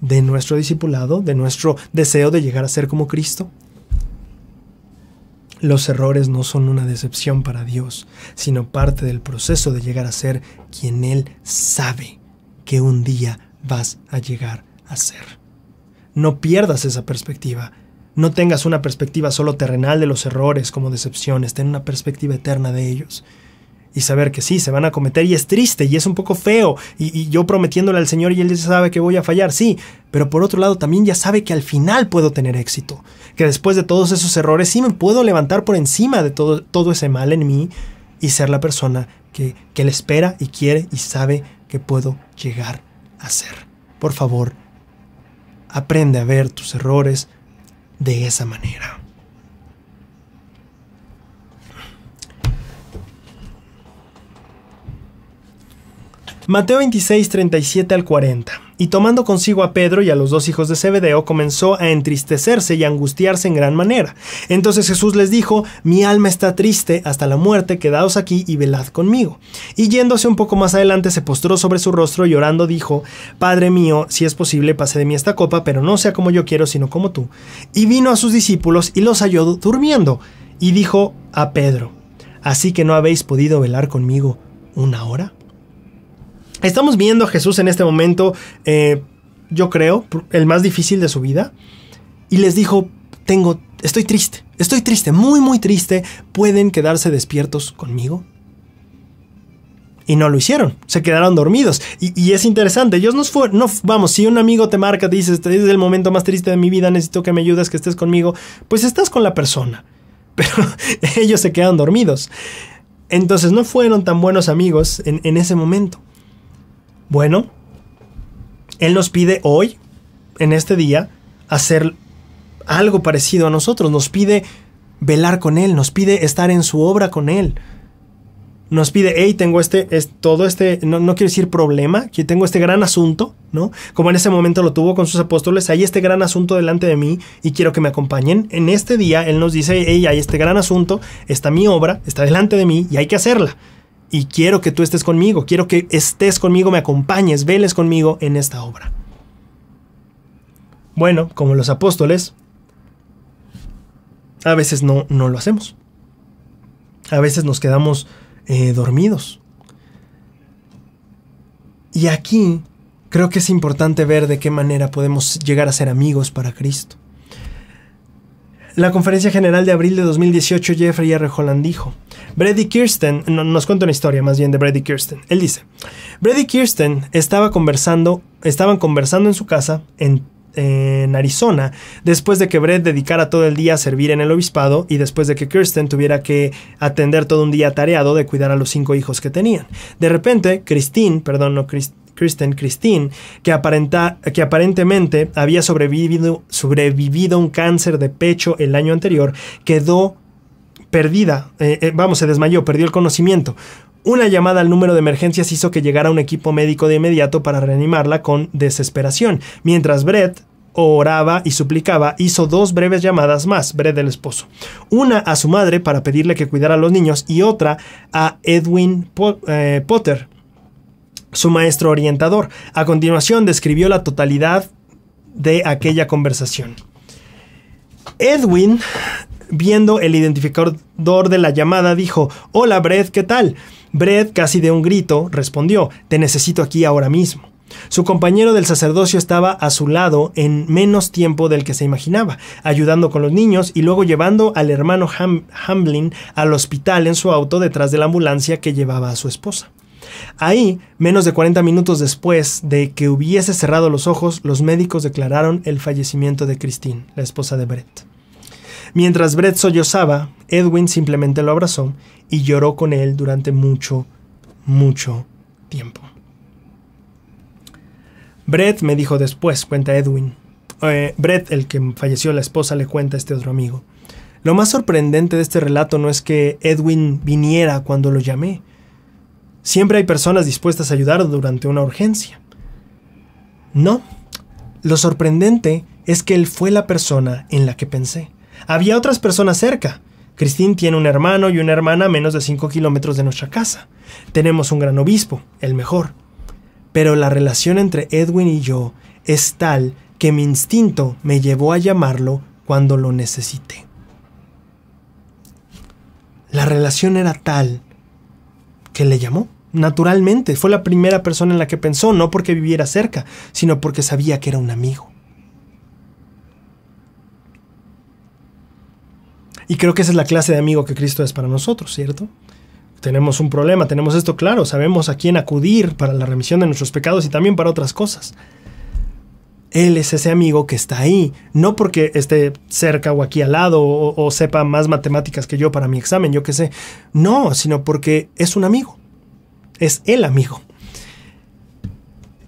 de nuestro discipulado, de nuestro deseo de llegar a ser como Cristo? Los errores no son una decepción para Dios, sino parte del proceso de llegar a ser quien Él sabe que un día vas a llegar a ser. No pierdas esa perspectiva. No tengas una perspectiva solo terrenal de los errores como decepciones, ten una perspectiva eterna de ellos y saber que sí, se van a cometer y es triste y es un poco feo y, yo prometiéndole al Señor y Él ya sabe que voy a fallar, sí, pero por otro lado también ya sabe que al final puedo tener éxito, que después de todos esos errores sí me puedo levantar por encima de todo, todo ese mal en mí y ser la persona que, que Él espera y quiere y sabe que puedo llegar a ser. Por favor, aprende a ver tus errores de esa manera. Mateo 26, 37 al 40. Y tomando consigo a Pedro y a los dos hijos de Zebedeo, comenzó a entristecerse y angustiarse en gran manera. Entonces Jesús les dijo, Mi alma está triste hasta la muerte, quedaos aquí y velad conmigo. Y yéndose un poco más adelante, se postró sobre su rostro, llorando, dijo, Padre mío, si es posible, pase de mí esta copa, pero no sea como yo quiero, sino como tú. Y vino a sus discípulos y los halló durmiendo. Y dijo a Pedro, Así que no habéis podido velar conmigo una hora. Estamos viendo a Jesús en este momento, eh, yo creo, el más difícil de su vida. Y les dijo, tengo, estoy triste, estoy triste, muy, muy triste. ¿Pueden quedarse despiertos conmigo? Y no lo hicieron, se quedaron dormidos. Y, es interesante, ellos no fueron, no, vamos, si un amigo te marca, te dice, este es el momento más triste de mi vida, necesito que me ayudes, que estés conmigo, pues estás con la persona. Pero ellos se quedan dormidos. Entonces no fueron tan buenos amigos en ese momento. Bueno, Él nos pide hoy, en este día, hacer algo parecido a nosotros. Nos pide velar con Él, nos pide estar en su obra con Él. Nos pide, hey, tengo este, es, todo este, no, no quiero decir problema, que tengo este gran asunto, ¿no? Como en ese momento lo tuvo con sus apóstoles, hay este gran asunto delante de mí y quiero que me acompañen. En este día Él nos dice, hey, hay este gran asunto, está mi obra, está delante de mí y hay que hacerla y quiero que tú estés conmigo, quiero que estés conmigo, me acompañes, veles conmigo en esta obra. Bueno, como los apóstoles, a veces no, no lo hacemos. A veces nos quedamos eh, dormidos. Y aquí creo que es importante ver de qué manera podemos llegar a ser amigos para Cristo. La conferencia general de abril de 2018, Jeffrey R. Holland dijo, Brady Kirsten nos cuenta una historia más bien de Brady Kirsten. Él dice, Brady Kirsten estaba conversando, estaban conversando en su casa en, Arizona, después de que Brett dedicara todo el día a servir en el obispado y después de que Kirsten tuviera que atender todo un día tareado de cuidar a los cinco hijos que tenían. De repente, Christine, perdón, no Kristen Christine, que, aparenta, que aparentemente había sobrevivido, sobrevivido un cáncer de pecho el año anterior, quedó perdida, eh, eh, vamos, se desmayó, perdió el conocimiento. Una llamada al número de emergencias hizo que llegara un equipo médico de inmediato para reanimarla con desesperación, mientras Brett oraba y suplicaba, hizo dos breves llamadas más, Brett el esposo. Una a su madre para pedirle que cuidara a los niños y otra a Edwin eh, Potter, su maestro orientador. A continuación describió la totalidad de aquella conversación. Edwin viendo el identificador de la llamada, dijo, Hola Brett, ¿qué tal? Brett, casi de un grito, respondió, Te necesito aquí ahora mismo. Su compañero del sacerdocio estaba a su lado en menos tiempo del que se imaginaba, ayudando con los niños y luego llevando al hermano Ham Hamlin al hospital en su auto detrás de la ambulancia que llevaba a su esposa. Ahí, menos de 40 minutos después de que hubiese cerrado los ojos, los médicos declararon el fallecimiento de Christine, la esposa de Brett. Mientras Brett sollozaba, Edwin simplemente lo abrazó y lloró con él durante mucho, mucho tiempo. Brett me dijo después, cuenta Edwin. Eh, Brett, el que falleció la esposa, le cuenta a este otro amigo. Lo más sorprendente de este relato no es que Edwin viniera cuando lo llamé. Siempre hay personas dispuestas a ayudar durante una urgencia. No, lo sorprendente es que él fue la persona en la que pensé. Había otras personas cerca. Christine tiene un hermano y una hermana a menos de 5 kilómetros de nuestra casa. Tenemos un gran obispo, el mejor. Pero la relación entre Edwin y yo es tal que mi instinto me llevó a llamarlo cuando lo necesité. La relación era tal que le llamó, naturalmente. Fue la primera persona en la que pensó, no porque viviera cerca, sino porque sabía que era un amigo. Y creo que esa es la clase de amigo que Cristo es para nosotros, ¿cierto? Tenemos un problema, tenemos esto claro, sabemos a quién acudir para la remisión de nuestros pecados y también para otras cosas. Él es ese amigo que está ahí, no porque esté cerca o aquí al lado o, sepa más matemáticas que yo para mi examen, yo qué sé, no, sino porque es un amigo, es el amigo.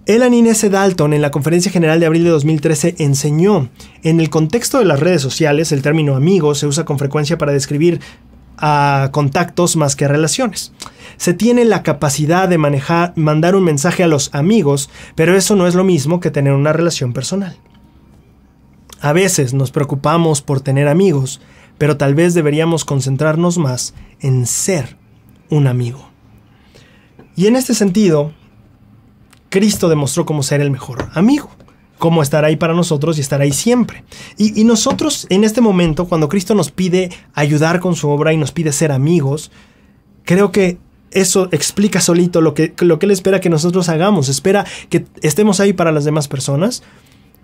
Elan Inés Dalton en la conferencia general de abril de 2013 enseñó, en el contexto de las redes sociales, el término amigo se usa con frecuencia para describir a contactos más que a relaciones. Se tiene la capacidad de manejar, mandar un mensaje a los amigos, pero eso no es lo mismo que tener una relación personal. A veces nos preocupamos por tener amigos, pero tal vez deberíamos concentrarnos más en ser un amigo. Y en este sentido, Cristo demostró cómo ser el mejor amigo, cómo estar ahí para nosotros y estar ahí siempre. Y, nosotros en este momento, cuando Cristo nos pide ayudar con su obra y nos pide ser amigos, creo que eso explica solito lo que, lo que Él espera que nosotros hagamos. Espera que estemos ahí para las demás personas.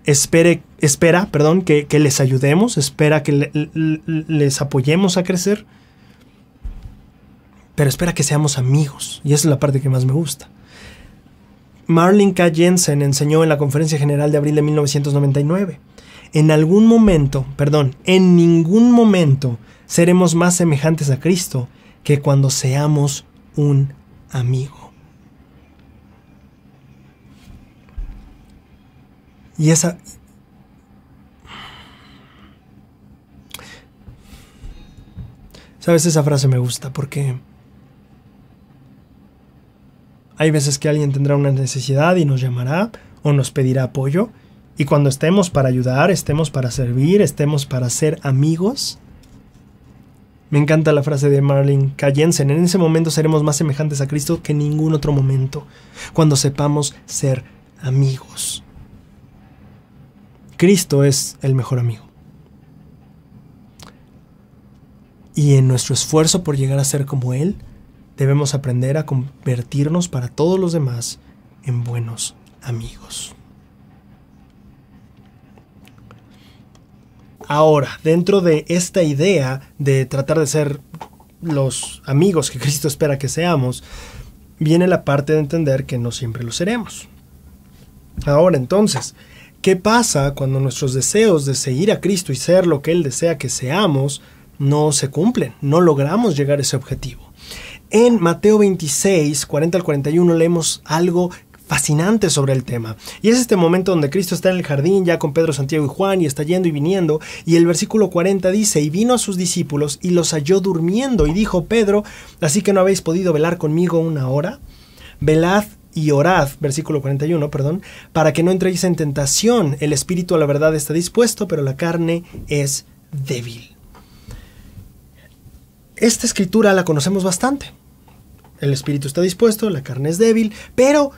espera, perdón, que, les ayudemos. Espera que les apoyemos a crecer. Pero espera que seamos amigos. Y esa es la parte que más me gusta. Marlin K. Jensen enseñó en la conferencia general de abril de 1999. En algún momento, perdón, en ningún momento seremos más semejantes a Cristo que cuando seamos un amigo. Y esa... Sabes, esa frase me gusta porque hay veces que alguien tendrá una necesidad y nos llamará o nos pedirá apoyo. Y cuando estemos para ayudar, estemos para servir, estemos para ser amigos. Me encanta la frase de Marlene Cayensen. En ese momento seremos más semejantes a Cristo que en ningún otro momento, cuando sepamos ser amigos. Cristo es el mejor amigo. Y en nuestro esfuerzo por llegar a ser como Él, Debemos aprender a convertirnos para todos los demás en buenos amigos. Ahora, dentro de esta idea de tratar de ser los amigos que Cristo espera que seamos, viene la parte de entender que no siempre lo seremos. Ahora entonces, ¿qué pasa cuando nuestros deseos de seguir a Cristo y ser lo que Él desea que seamos no se cumplen? No logramos llegar a ese objetivo. En Mateo 26, 40 al 41 leemos algo fascinante sobre el tema. Y es este momento donde Cristo está en el jardín ya con Pedro, Santiago y Juan y está yendo y viniendo. Y el versículo 40 dice, y vino a sus discípulos y los halló durmiendo y dijo, Pedro, así que no habéis podido velar conmigo una hora. Velad y orad, versículo 41, perdón, para que no entréis en tentación. El espíritu a la verdad está dispuesto, pero la carne es débil. Esta escritura la conocemos bastante el espíritu está dispuesto, la carne es débil, pero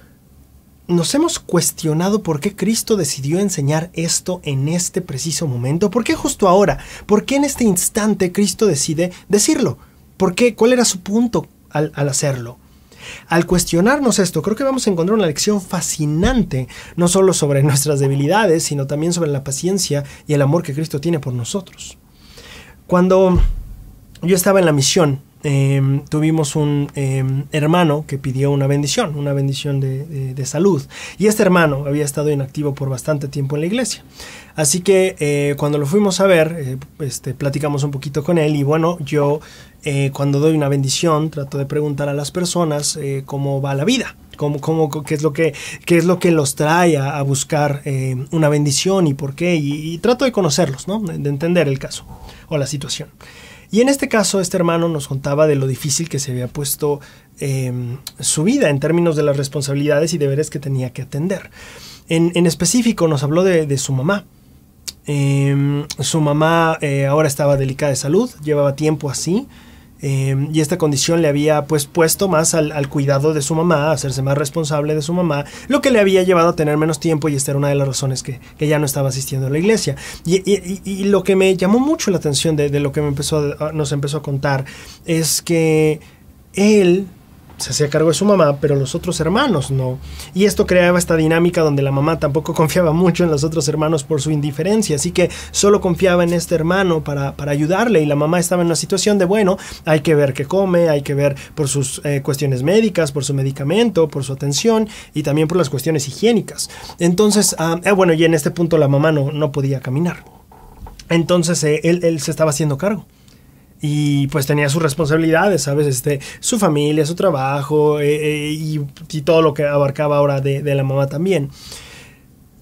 nos hemos cuestionado por qué Cristo decidió enseñar esto en este preciso momento, por qué justo ahora, por qué en este instante Cristo decide decirlo, por qué, cuál era su punto al, al hacerlo. Al cuestionarnos esto, creo que vamos a encontrar una lección fascinante, no solo sobre nuestras debilidades, sino también sobre la paciencia y el amor que Cristo tiene por nosotros. Cuando yo estaba en la misión Em, tuvimos un em, hermano que pidió una bendición, una bendición de, de, salud. Y este hermano había estado inactivo por bastante tiempo en la iglesia. Así que eh, cuando lo fuimos a ver, eh, este, platicamos un poquito con él y bueno, yo eh, cuando doy una bendición trato de preguntar a las personas cómo va la vida. Cómo, cómo, qué, es lo que, qué es lo que los trae a, buscar una bendición y por qué. Y, y trato de conocerlos, ¿no? de entender el caso o la situación. Y en este caso, este hermano nos contaba de lo difícil que se había puesto em, su vida en términos de las responsabilidades y deberes que tenía que atender. En, específico, nos habló de, su mamá. Em, su mamá eh, ahora estaba delicada de salud, llevaba tiempo así. Em, y esta condición le había pues puesto más al, cuidado de su mamá, hacerse más responsable de su mamá, lo que le había llevado a tener menos tiempo y esta era una de las razones que, ya no estaba asistiendo a la iglesia. Y, lo que me llamó mucho la atención de, lo que me empezó nos empezó a contar es que él se hacía cargo de su mamá, pero los otros hermanos no. Y esto creaba esta dinámica donde la mamá tampoco confiaba mucho en los otros hermanos por su indiferencia, así que solo confiaba en este hermano para, para ayudarle y la mamá estaba en una situación de, bueno, hay que ver qué come, hay que ver por sus eh, cuestiones médicas, por su medicamento, por su atención y también por las cuestiones higiénicas. Entonces, ah, eh, bueno, y en este punto la mamá no, no podía caminar. Entonces eh, él se estaba haciendo cargo y pues tenía sus responsabilidades, ¿sabes? Este, su familia, su trabajo eh, eh, y, todo lo que abarcaba ahora de, la mamá también.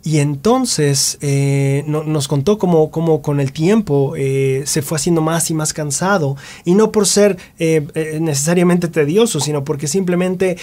Y entonces eh, nos contó cómo, con el tiempo se fue haciendo más y más cansado. Y no por ser necesariamente tedioso, sino porque simplemente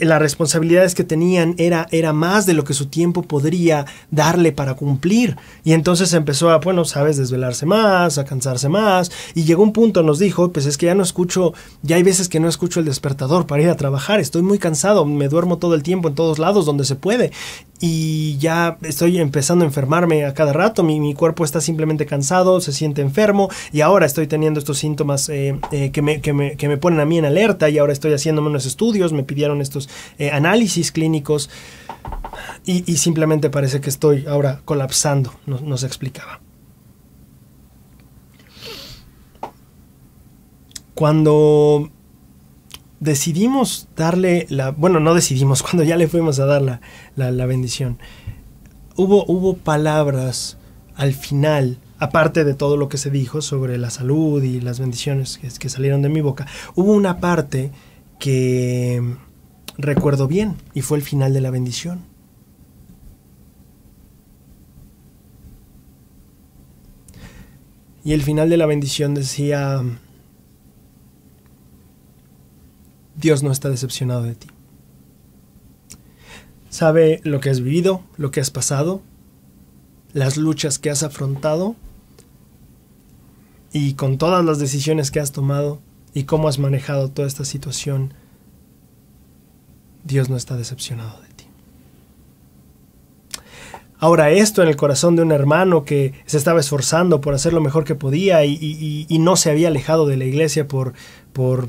las responsabilidades que tenían era, era más de lo que su tiempo podría darle para cumplir. Y entonces empezó a, bueno, sabes, desvelarse más, a cansarse más. Y llegó un punto, nos dijo, pues es que ya no escucho, ya hay veces que no escucho el despertador para ir a trabajar, estoy muy cansado, me duermo todo el tiempo en todos lados donde se puede y ya estoy empezando a enfermarme a cada rato, mi, cuerpo está simplemente cansado, se siente enfermo y ahora estoy teniendo estos síntomas eh, eh, que, me, ponen a mí en alerta y ahora estoy haciéndome unos estudios, me pidieron estos eh, análisis clínicos y, simplemente parece que estoy ahora colapsando, nos, nos explicaba. Cuando decidimos darle la, bueno, no decidimos, cuando ya le fuimos a dar la, bendición, hubo, hubo palabras al final, aparte de todo lo que se dijo sobre la salud y las bendiciones que salieron de mi boca, hubo una parte que recuerdo bien y fue el final de la bendición. Y el final de la bendición decía, Dios no está decepcionado de ti. Sabe lo que has vivido, lo que has pasado, las luchas que has afrontado y con todas las decisiones que has tomado y cómo has manejado toda esta situación, Dios no está decepcionado de ti. Ahora esto en el corazón de un hermano que se estaba esforzando por hacer lo mejor que podía y, no se había alejado de la iglesia por,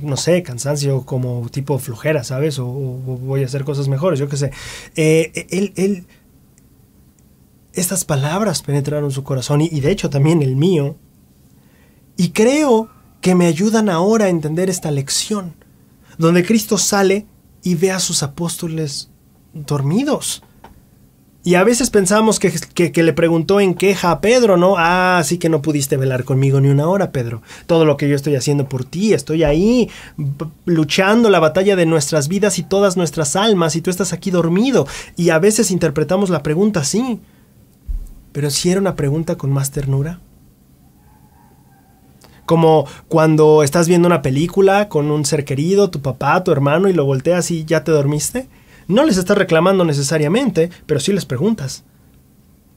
no sé, cansancio como tipo flojera, ¿sabes? O, voy a hacer cosas mejores, yo qué sé. Eh, él, estas palabras penetraron su corazón y de hecho también el mío. Y creo que me ayudan ahora a entender esta lección, donde Cristo sale y ve a sus apóstoles dormidos y a veces pensamos que, le preguntó en queja a Pedro, ¿no? Ah, sí que no pudiste velar conmigo ni una hora, Pedro. Todo lo que yo estoy haciendo por ti, estoy ahí luchando la batalla de nuestras vidas y todas nuestras almas y tú estás aquí dormido. Y a veces interpretamos la pregunta así. Pero si era una pregunta con más ternura. Como cuando estás viendo una película con un ser querido, tu papá, tu hermano, y lo volteas y ya te dormiste no les estás reclamando necesariamente, pero sí les preguntas.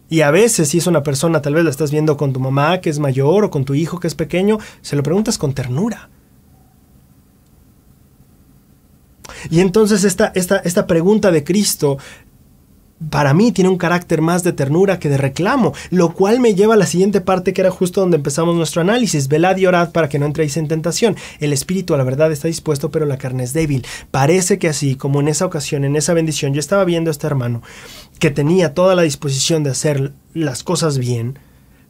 Y a veces, si es una persona, tal vez la estás viendo con tu mamá que es mayor o con tu hijo que es pequeño, se lo preguntas con ternura. Y entonces esta, esta pregunta de Cristo para mí tiene un carácter más de ternura que de reclamo, lo cual me lleva a la siguiente parte que era justo donde empezamos nuestro análisis. Velad y orad para que no entréis en tentación. El espíritu a la verdad está dispuesto, pero la carne es débil. Parece que así, como en esa ocasión, en esa bendición, yo estaba viendo a este hermano que tenía toda la disposición de hacer las cosas bien,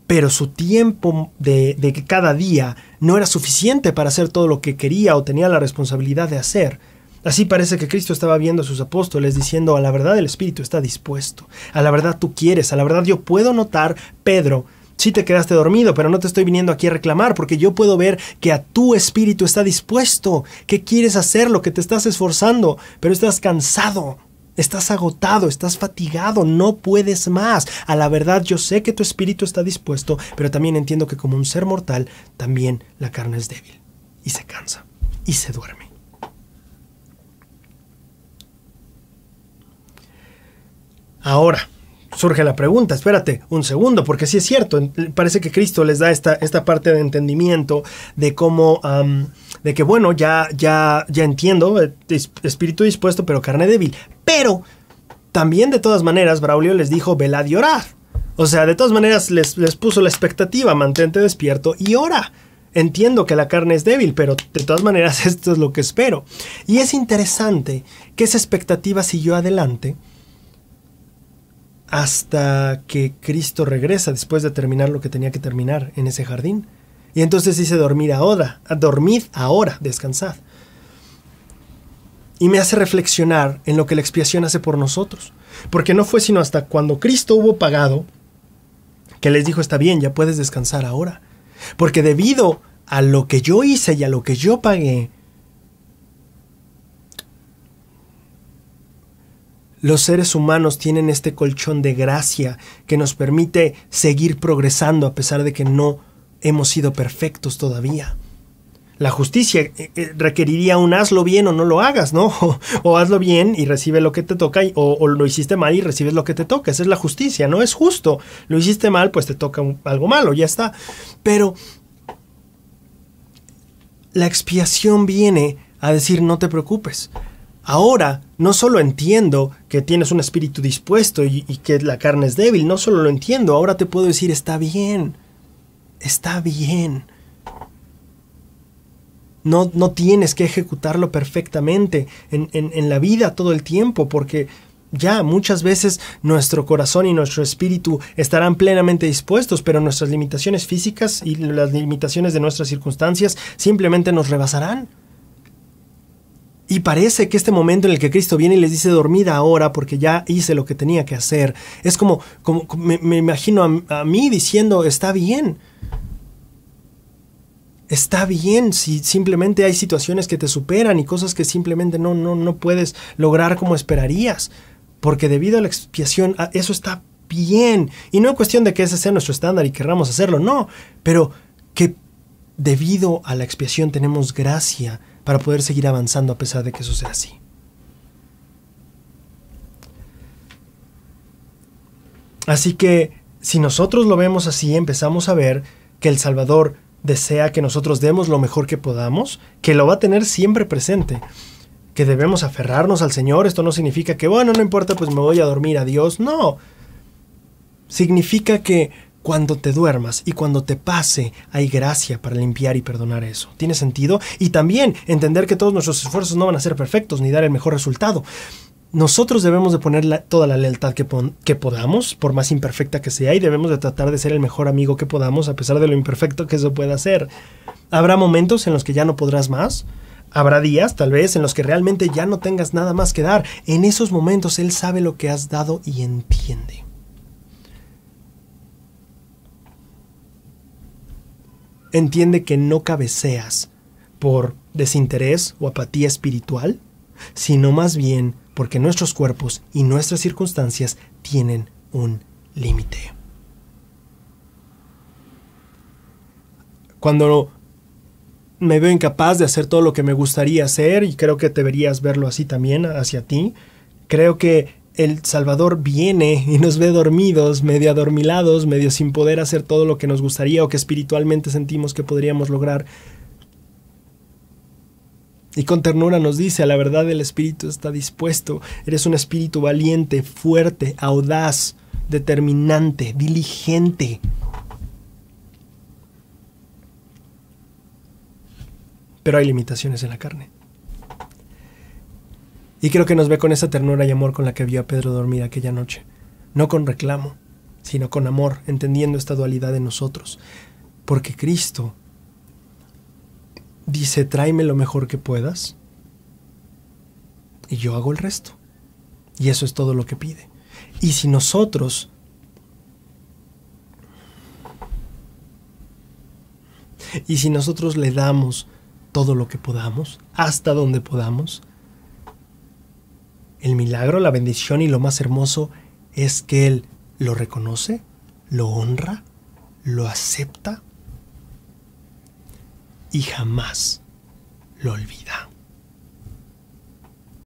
pero su tiempo de, de cada día no era suficiente para hacer todo lo que quería o tenía la responsabilidad de hacer. Así parece que Cristo estaba viendo a sus apóstoles diciendo, a la verdad el Espíritu está dispuesto, a la verdad tú quieres, a la verdad yo puedo notar, Pedro, si te quedaste dormido, pero no te estoy viniendo aquí a reclamar, porque yo puedo ver que a tu espíritu está dispuesto, que quieres hacerlo, que te estás esforzando, pero estás cansado, Estás agotado, estás fatigado, no puedes más. A la verdad yo sé que tu espíritu está dispuesto, pero también entiendo que como un ser mortal, también la carne es débil y se cansa y se duerme. Ahora, surge la pregunta, espérate un segundo, porque si es cierto, parece que Cristo les da esta, esta parte de entendimiento de cómo, de que bueno, ya, ya, ya entiendo, eh, espíritu dispuesto, pero carne débil. Pero también de todas maneras, Braulio les dijo, velad y orad. O sea, de todas maneras les, les puso la expectativa, mantente despierto y ora. Entiendo que la carne es débil, pero de todas maneras esto es lo que espero. Y es interesante que esa expectativa siguió adelante hasta que Cristo regresa después de terminar lo que tenía que terminar en ese jardín. Y entonces dice dormir ahora, dormid ahora, descansad. Y me hace reflexionar en lo que la expiación hace por nosotros. Porque no fue sino hasta cuando Cristo hubo pagado que les dijo, está bien, ya puedes descansar ahora. Porque debido a lo que yo hice y a lo que yo pagué, Los seres humanos tienen este colchón de gracia que nos permite seguir progresando a pesar de que no hemos sido perfectos todavía. La justicia eh, eh, requeriría un hazlo bien o no lo hagas, ¿no? O, hazlo bien y recibe lo que te toca, y, o, lo hiciste mal y recibes lo que te toca. Esa es la justicia, no es justo. Lo hiciste mal, pues te toca algo malo, ya está. Pero la expiación viene a decir no te preocupes. Ahora no solo entiendo que tienes un espíritu dispuesto y, que la carne es débil, no solo lo entiendo, ahora te puedo decir, está bien, está bien. No, no tienes que ejecutarlo perfectamente en la vida todo el tiempo, porque ya, muchas veces nuestro corazón y nuestro espíritu estarán plenamente dispuestos, pero nuestras limitaciones físicas y las limitaciones de nuestras circunstancias simplemente nos rebasarán. Y parece que este momento en el que Cristo viene y les dice dormida ahora porque ya hice lo que tenía que hacer, es como, me, imagino a, mí diciendo, está bien. Está bien si simplemente hay situaciones que te superan y cosas que simplemente no, no, no puedes lograr como esperarías. Porque debido a la expiación, ah, eso está bien. Y no es cuestión de que ese sea nuestro estándar y querramos hacerlo, no. Pero que debido a la expiación tenemos gracia para poder seguir avanzando a pesar de que eso sea así. Así que si nosotros lo vemos así, empezamos a ver que el Salvador desea que nosotros demos lo mejor que podamos, que lo va a tener siempre presente, que debemos aferrarnos al Señor, esto no significa que, bueno, no importa, pues me voy a dormir a Dios, no. Significa que cuando te duermas y cuando te pase, hay gracia para limpiar y perdonar eso. ¿Tiene sentido? Y también entender que todos nuestros esfuerzos no van a ser perfectos ni dar el mejor resultado. Nosotros debemos de poner toda la lealtad que, que, podamos, por más imperfecta que sea, y debemos de tratar de ser el mejor amigo que podamos, a pesar de lo imperfecto que eso pueda ser. Habrá momentos en los que ya no podrás más, Habrá días, tal vez, en los que realmente ya no tengas nada más que dar. En esos momentos Él sabe lo que has dado y entiende. entiende que no cabeceas por desinterés o apatía espiritual, sino más bien porque nuestros cuerpos y nuestras circunstancias tienen un límite. Cuando me veo incapaz de hacer todo lo que me gustaría hacer, y creo que deberías verlo así también hacia ti, creo que el Salvador viene y nos ve dormidos, medio adormilados, medio sin poder hacer todo lo que nos gustaría o que espiritualmente sentimos que podríamos lograr. Y con ternura nos dice, a la verdad el espíritu está dispuesto, eres un espíritu valiente, fuerte, audaz, determinante, diligente. Pero hay limitaciones en la carne. Y creo que nos ve con esa ternura y amor con la que vio a Pedro dormir aquella noche. No con reclamo, sino con amor, entendiendo esta dualidad de nosotros. Porque Cristo dice, tráeme lo mejor que puedas y yo hago el resto. Y eso es todo lo que pide. Y si nosotros Y si nosotros le damos todo lo que podamos, hasta donde podamos, el milagro, la bendición y lo más hermoso es que Él lo reconoce, lo honra, lo acepta y jamás lo olvida.